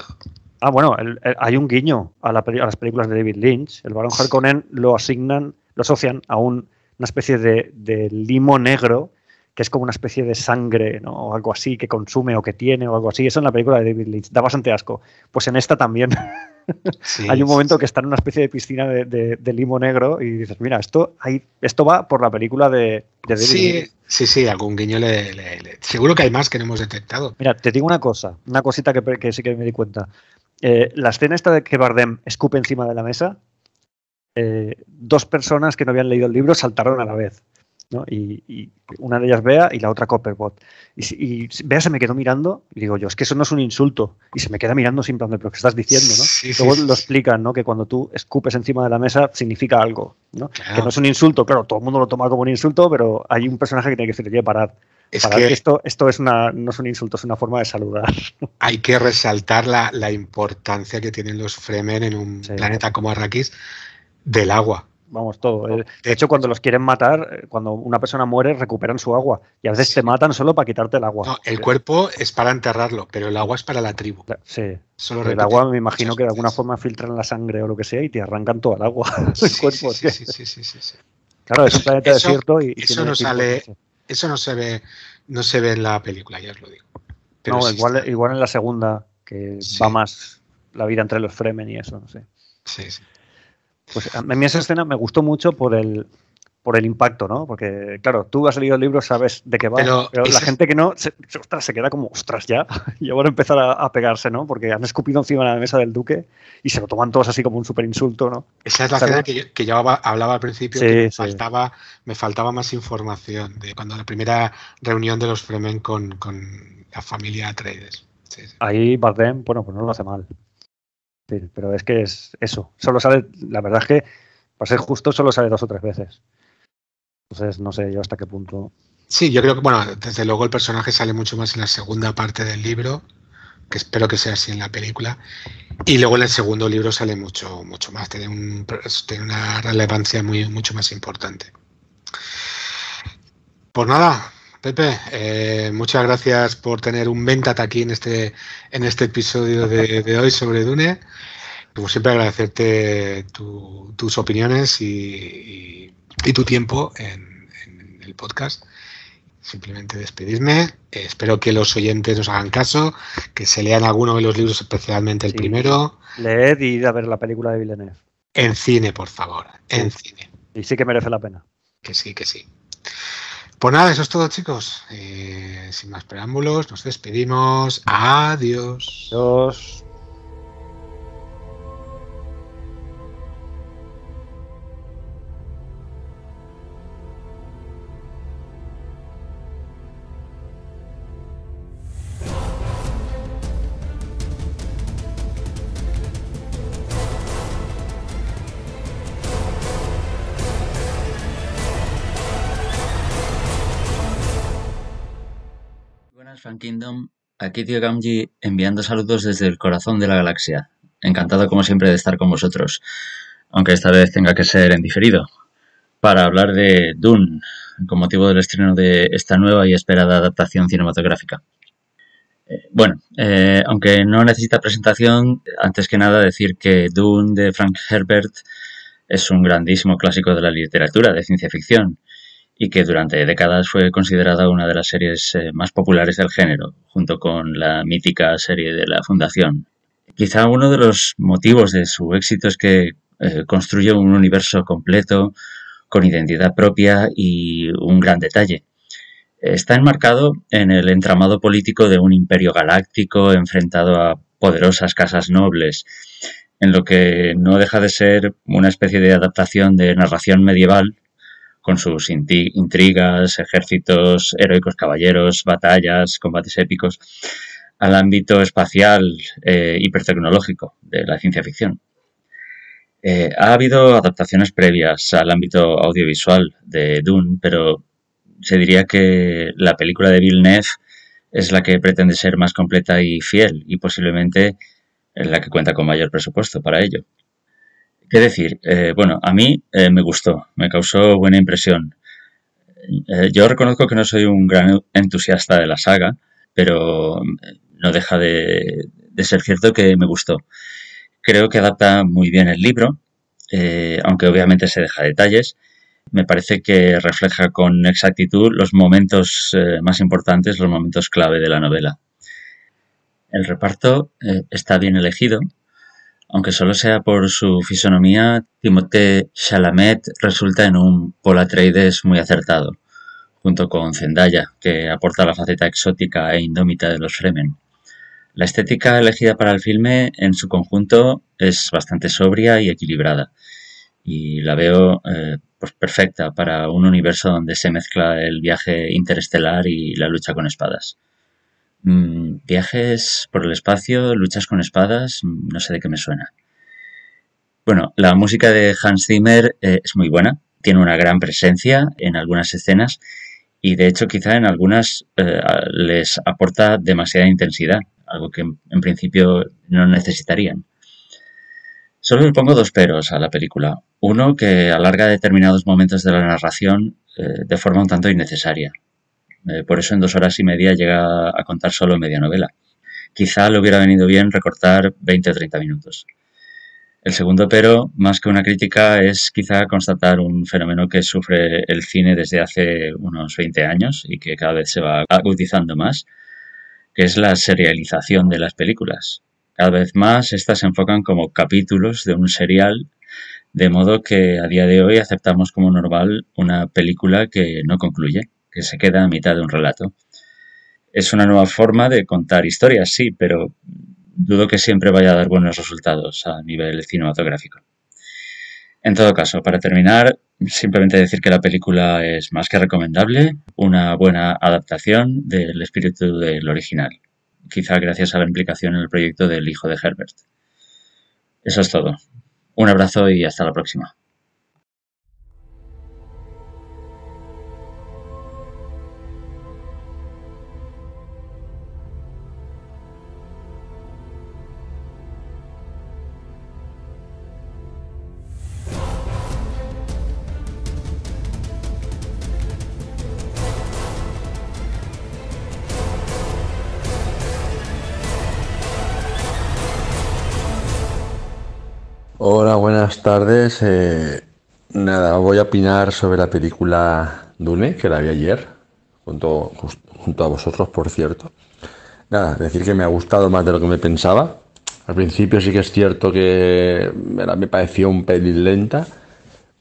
Ah, bueno, hay un guiño a, las películas de David Lynch. El varón Harkonnen lo asignan, lo asocian a una especie de, de limo negro que es como una especie de sangre o algo así que consume o que tiene o algo así. Eso en la película de David Lynch da bastante asco. Pues en esta también. [LAUGHS] hay un momento que está en una especie de piscina de, limo negro y dices, mira, esto, hay, esto va por la película de, David sí, Sí, sí, algún guiño le, Seguro que hay más que no hemos detectado. Mira, te digo una cosa, una cosita que, sí que me di cuenta. Eh, la escena esta de que Bardem escupe encima de la mesa, eh, dos personas que no habían leído el libro saltaron a la vez. Y, una de ellas vea y la otra Copperbot. Y, y, Bea se me quedó mirando y digo yo, es que eso no es un insulto. Y se me queda mirando sin plan lo que estás diciendo, ¿no? Luego lo explican, ¿no? Que cuando tú escupes encima de la mesa significa algo, ¿no? Que no es un insulto, claro, todo el mundo lo toma como un insulto, pero hay un personaje que tiene que decir, parar. parar, esto, esto es una, no es un insulto, es una forma de saludar. Hay que resaltar la, importancia que tienen los Fremen en un planeta como Arrakis del agua vamos, todo. Eh, de hecho, cuando los quieren matar, eh, cuando una persona muere, recuperan su agua. Y a veces te matan solo para quitarte el agua. No, el cuerpo es para enterrarlo, pero el agua es para la tribu. Sí. el agua me imagino que de alguna forma filtran la sangre o lo que sea y te arrancan todo el agua [LAUGHS] sí, cuerpo. Sí, sí, sí, sí, Claro, es un planeta desierto y... Eso no sale... Eso no se ve no se ve en la película, ya os lo digo. no, igual, igual en la segunda, que va más la vida entre los Fremen y eso, no sé. Sí, sí. Pues a mí esa escena me gustó mucho por el, por el impacto, ¿no? Porque, claro, tú has leído el libro, sabes de qué va, pero, la gente que no, se, ostras, se queda como, ostras, ya, [LAUGHS] y a empezar a, pegarse, ¿no? Porque han escupido encima de la mesa del duque y se lo toman todos así como un superinsulto. insulto, ¿no? Esa es la escena que yo, hablaba al principio, que me, faltaba, me faltaba más información de cuando la primera reunión de los Fremen con, la familia Atreides. Ahí Bardem, bueno, pues no lo hace mal pero es que es eso. Solo sale, la verdad es que, para ser justo, solo sale dos o tres veces. Entonces, no sé yo hasta qué punto. Sí, yo creo que, bueno, desde luego el personaje sale mucho más en la segunda parte del libro, que espero que sea así en la película. Y luego en el segundo libro sale mucho, mucho más, tiene, una relevancia muy, mucho más importante. Pues nada, Pepe, eh, muchas gracias por tener un Ventat aquí en este, en este episodio de, hoy sobre Dune. Como siempre, agradecerte tus opiniones y, tu tiempo en, el podcast. Simplemente despedirme. Eh, espero que los oyentes nos hagan caso, que se lean alguno de los libros, especialmente el primero. Leed y ir a ver la película de Villeneuve. En cine, por favor, en cine. Y sí que merece la pena. Que sí, que sí. Pues nada, eso es todo, chicos. Eh, sin más preámbulos, nos despedimos. Adiós. Adiós. Kingdom, aquí tío Gamji enviando saludos desde el corazón de la galaxia. Encantado como siempre de estar con vosotros, aunque esta vez tenga que ser en diferido, para hablar de Dune, con motivo del estreno de esta nueva y esperada adaptación cinematográfica. Eh, bueno, eh, aunque no necesita presentación, antes que nada decir que Dune de Frank Herbert es un grandísimo clásico de la literatura de ciencia ficción y que durante décadas fue considerada una de las series eh, más populares del género, junto con la mítica serie de la Fundación. Quizá uno de los motivos de su éxito es que eh, construye un universo completo, con identidad propia y un gran detalle. Está enmarcado en el entramado político de un imperio galáctico enfrentado a poderosas casas nobles, en lo que no deja de ser una especie de adaptación de narración medieval con sus intrigas, ejércitos, heroicos caballeros, batallas, combates épicos, al ámbito espacial eh, hipertecnológico de la ciencia ficción. Eh, ha habido adaptaciones previas al ámbito audiovisual de Dune, pero se diría que la película de Villeneuve es la que pretende ser más completa y fiel, y posiblemente es la que cuenta con mayor presupuesto para ello. ¿Qué decir? Eh, bueno, a mí eh, me gustó, me causó buena impresión. Eh, yo reconozco que no soy un gran entusiasta de la saga, pero mm, no deja de ser cierto que me gustó. Creo que adapta muy bien el libro, aunque obviamente se deja detalles. Me parece que refleja con exactitud los momentos más importantes, los momentos clave de la novela. El reparto está bien elegido, aunque solo sea por su fisonomía, Timothée Chalamet resulta en un Paul muy acertado, junto con Zendaya, que aporta la faceta exótica e indómita de los Fremen. La estética elegida para el filme en su conjunto es bastante sobria y equilibrada, y la veo eh, pues perfecta para un universo donde se mezcla el viaje interestelar y la lucha con espadas. Mm, viajes por el espacio, luchas con espadas, mm, no sé de qué me suena. Bueno, la música de Hans Zimmer eh, es muy buena, tiene una gran presencia en algunas escenas y de hecho quizá en algunas eh, les aporta demasiada intensidad, algo que en, principio no necesitarían. Solo le pongo dos peros a la película. Uno que alarga determinados momentos de la narración eh, de forma un tanto innecesaria. Eh, por eso en dos horas y media llega a contar solo media novela. Quizá le hubiera venido bien recortar 20 o 30 minutos. El segundo pero, más que una crítica, es quizá constatar un fenómeno que sufre el cine desde hace unos 20 años y que cada vez se va agudizando más, que es la serialización de las películas. Cada vez más estas se enfocan como capítulos de un serial, de modo que a día de hoy aceptamos como normal una película que no concluye que se queda a mitad de un relato. Es una nueva forma de contar historias, sí, pero dudo que siempre vaya a dar buenos resultados a nivel cinematográfico. En todo caso, para terminar, simplemente decir que la película es más que recomendable, una buena adaptación del espíritu del original, quizá gracias a la implicación en el proyecto del hijo de Herbert. Eso es todo. Un abrazo y hasta la próxima. Hola, buenas tardes. Eh, nada, voy a opinar sobre la película Dune, que la vi ayer, junto, a vosotros, por cierto. Nada, decir que me ha gustado más de lo que me pensaba. Al principio sí que es cierto que me pareció un pelín lenta,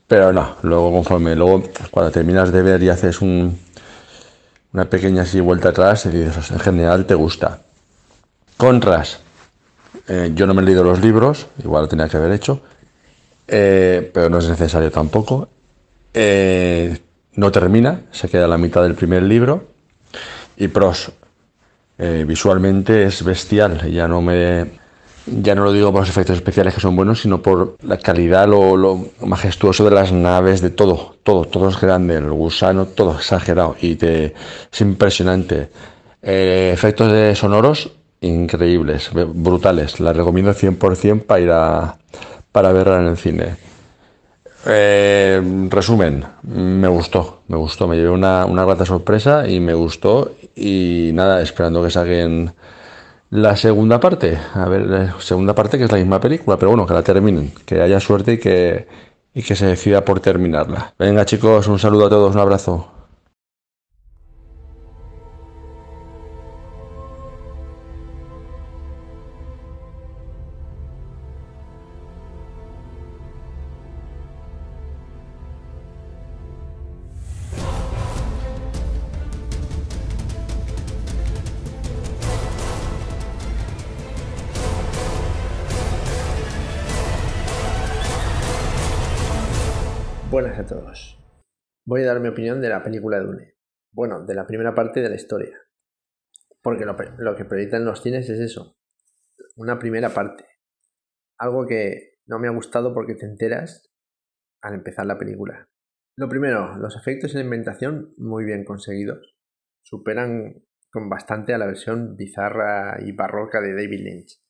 pero no, luego conforme, luego pues, cuando terminas de ver y haces una pequeña así vuelta atrás, en general te gusta. Contras. Eh, yo no me he leído los libros, igual tenía que haber hecho, eh, pero no es necesario tampoco. Eh, no termina, se queda a la mitad del primer libro. Y Pros, visualmente es bestial, ya no me. Ya no lo digo por los efectos especiales que son buenos, sino por la calidad, lo, majestuoso de las naves, de todo, todo, todo es grande, el gusano, todo exagerado y te, es impresionante. efectos sonoros, increíbles, brutales. La recomiendo 100% para ir a, para verla en el cine. Eh, resumen, me gustó, me gustó, me llevé una, una grata sorpresa y me gustó y nada, esperando que saquen la segunda parte, a ver, segunda parte que es la misma película, pero bueno, que la terminen, que haya suerte y que, y que se decida por terminarla. Venga chicos, un saludo a todos, un abrazo. voy a dar mi opinión de la película de Dune. Bueno, de la primera parte de la historia. Porque lo, lo que proyectan los cines es eso. Una primera parte. Algo que no me ha gustado porque te enteras al empezar la película. Lo primero, los efectos en la inventación muy bien conseguidos. Superan con bastante a la versión bizarra y barroca de David Lynch.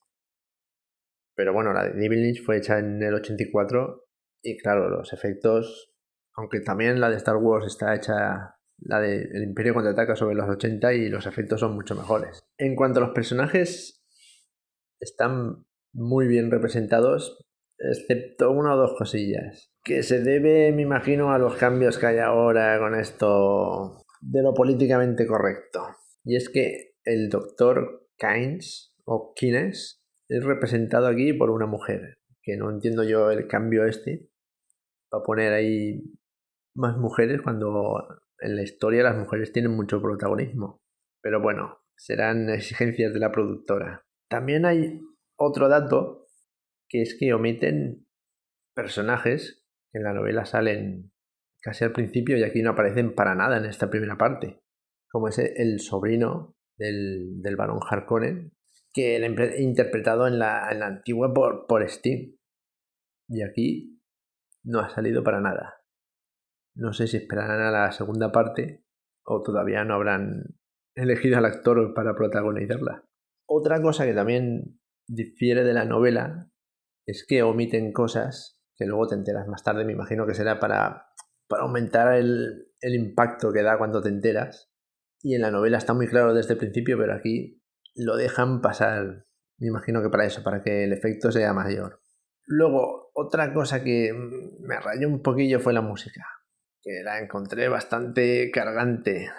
Pero bueno, la de David Lynch fue hecha en el 84 y claro, los efectos aunque también la de Star Wars está hecha, la de El Imperio contraataca sobre los 80 y los efectos son mucho mejores. En cuanto a los personajes, están muy bien representados, excepto una o dos cosillas. Que se debe, me imagino, a los cambios que hay ahora con esto de lo políticamente correcto. Y es que el Dr. Kynes, o Kines, es representado aquí por una mujer. Que no entiendo yo el cambio este. a poner ahí más mujeres cuando en la historia las mujeres tienen mucho protagonismo. Pero bueno, serán [LAUGHS] exigencias de la productora. También hay otro dato que es que omiten personajes que en la novela salen casi al principio y aquí no aparecen para nada en esta primera parte, como es el sobrino del, del barón Harkonnen, que he interpretado en la, en antigua por, por Steam. Y aquí no ha salido para nada. No sé si esperarán a la segunda parte o todavía no habrán elegido al actor para protagonizarla. Otra cosa que también difiere de la novela es que omiten cosas que luego te enteras más tarde, me imagino que será para, para aumentar el, el impacto que da cuando te enteras. Y en la novela está muy claro desde el principio, pero aquí lo dejan pasar, me imagino que para eso, para que el efecto sea mayor. Luego, otra cosa que me rayó un poquillo fue la música que la encontré bastante cargante,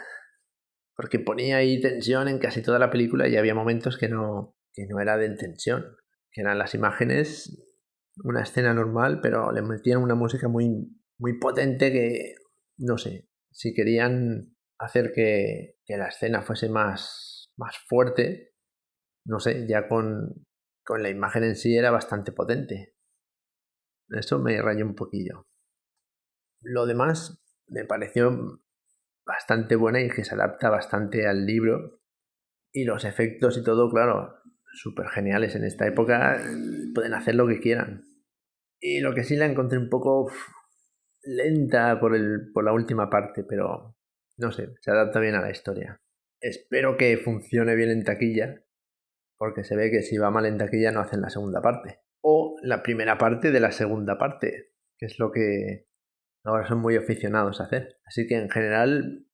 porque ponía ahí tensión en casi toda la película y había momentos que no, que no era de tensión, que eran las imágenes, una escena normal, pero le metían una música muy, muy potente que, no sé, si querían hacer que, que la escena fuese más, más fuerte, no sé, ya con, con la imagen en sí era bastante potente. Eso me rayó un poquillo. Lo demás me pareció bastante buena y que se adapta bastante al libro. Y los efectos y todo, claro, súper geniales en esta época, pueden hacer lo que quieran. Y lo que sí la encontré un poco lenta por, el, por la última parte, pero no sé, se adapta bien a la historia. Espero que funcione bien en taquilla, porque se ve que si va mal en taquilla no hacen la segunda parte. O la primera parte de la segunda parte, que es lo que ahora son muy aficionados a hacer. Así que en general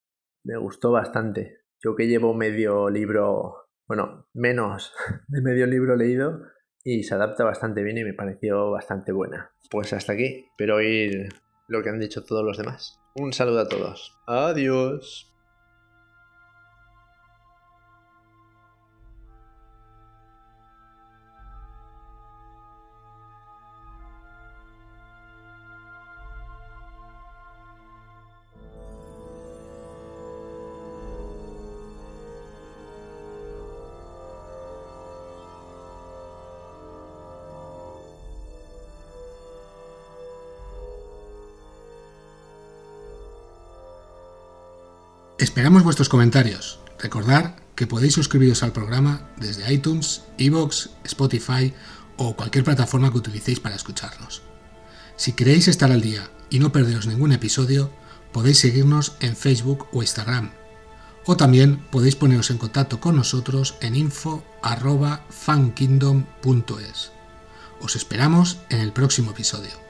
me gustó bastante. Yo que llevo medio libro, bueno, menos [LAUGHS] de medio libro leído y se adapta bastante bien y me pareció bastante buena. Pues hasta aquí, pero oír lo que han dicho todos los demás. Un saludo a todos. Adiós. Esperamos vuestros comentarios. Recordad que podéis suscribiros al programa desde iTunes, Evox, Spotify o cualquier plataforma que utilicéis para escucharnos. Si queréis estar al día y no perderos ningún episodio, podéis seguirnos en Facebook o Instagram. O también podéis poneros en contacto con nosotros en info.fankingdom.es. Os esperamos en el próximo episodio.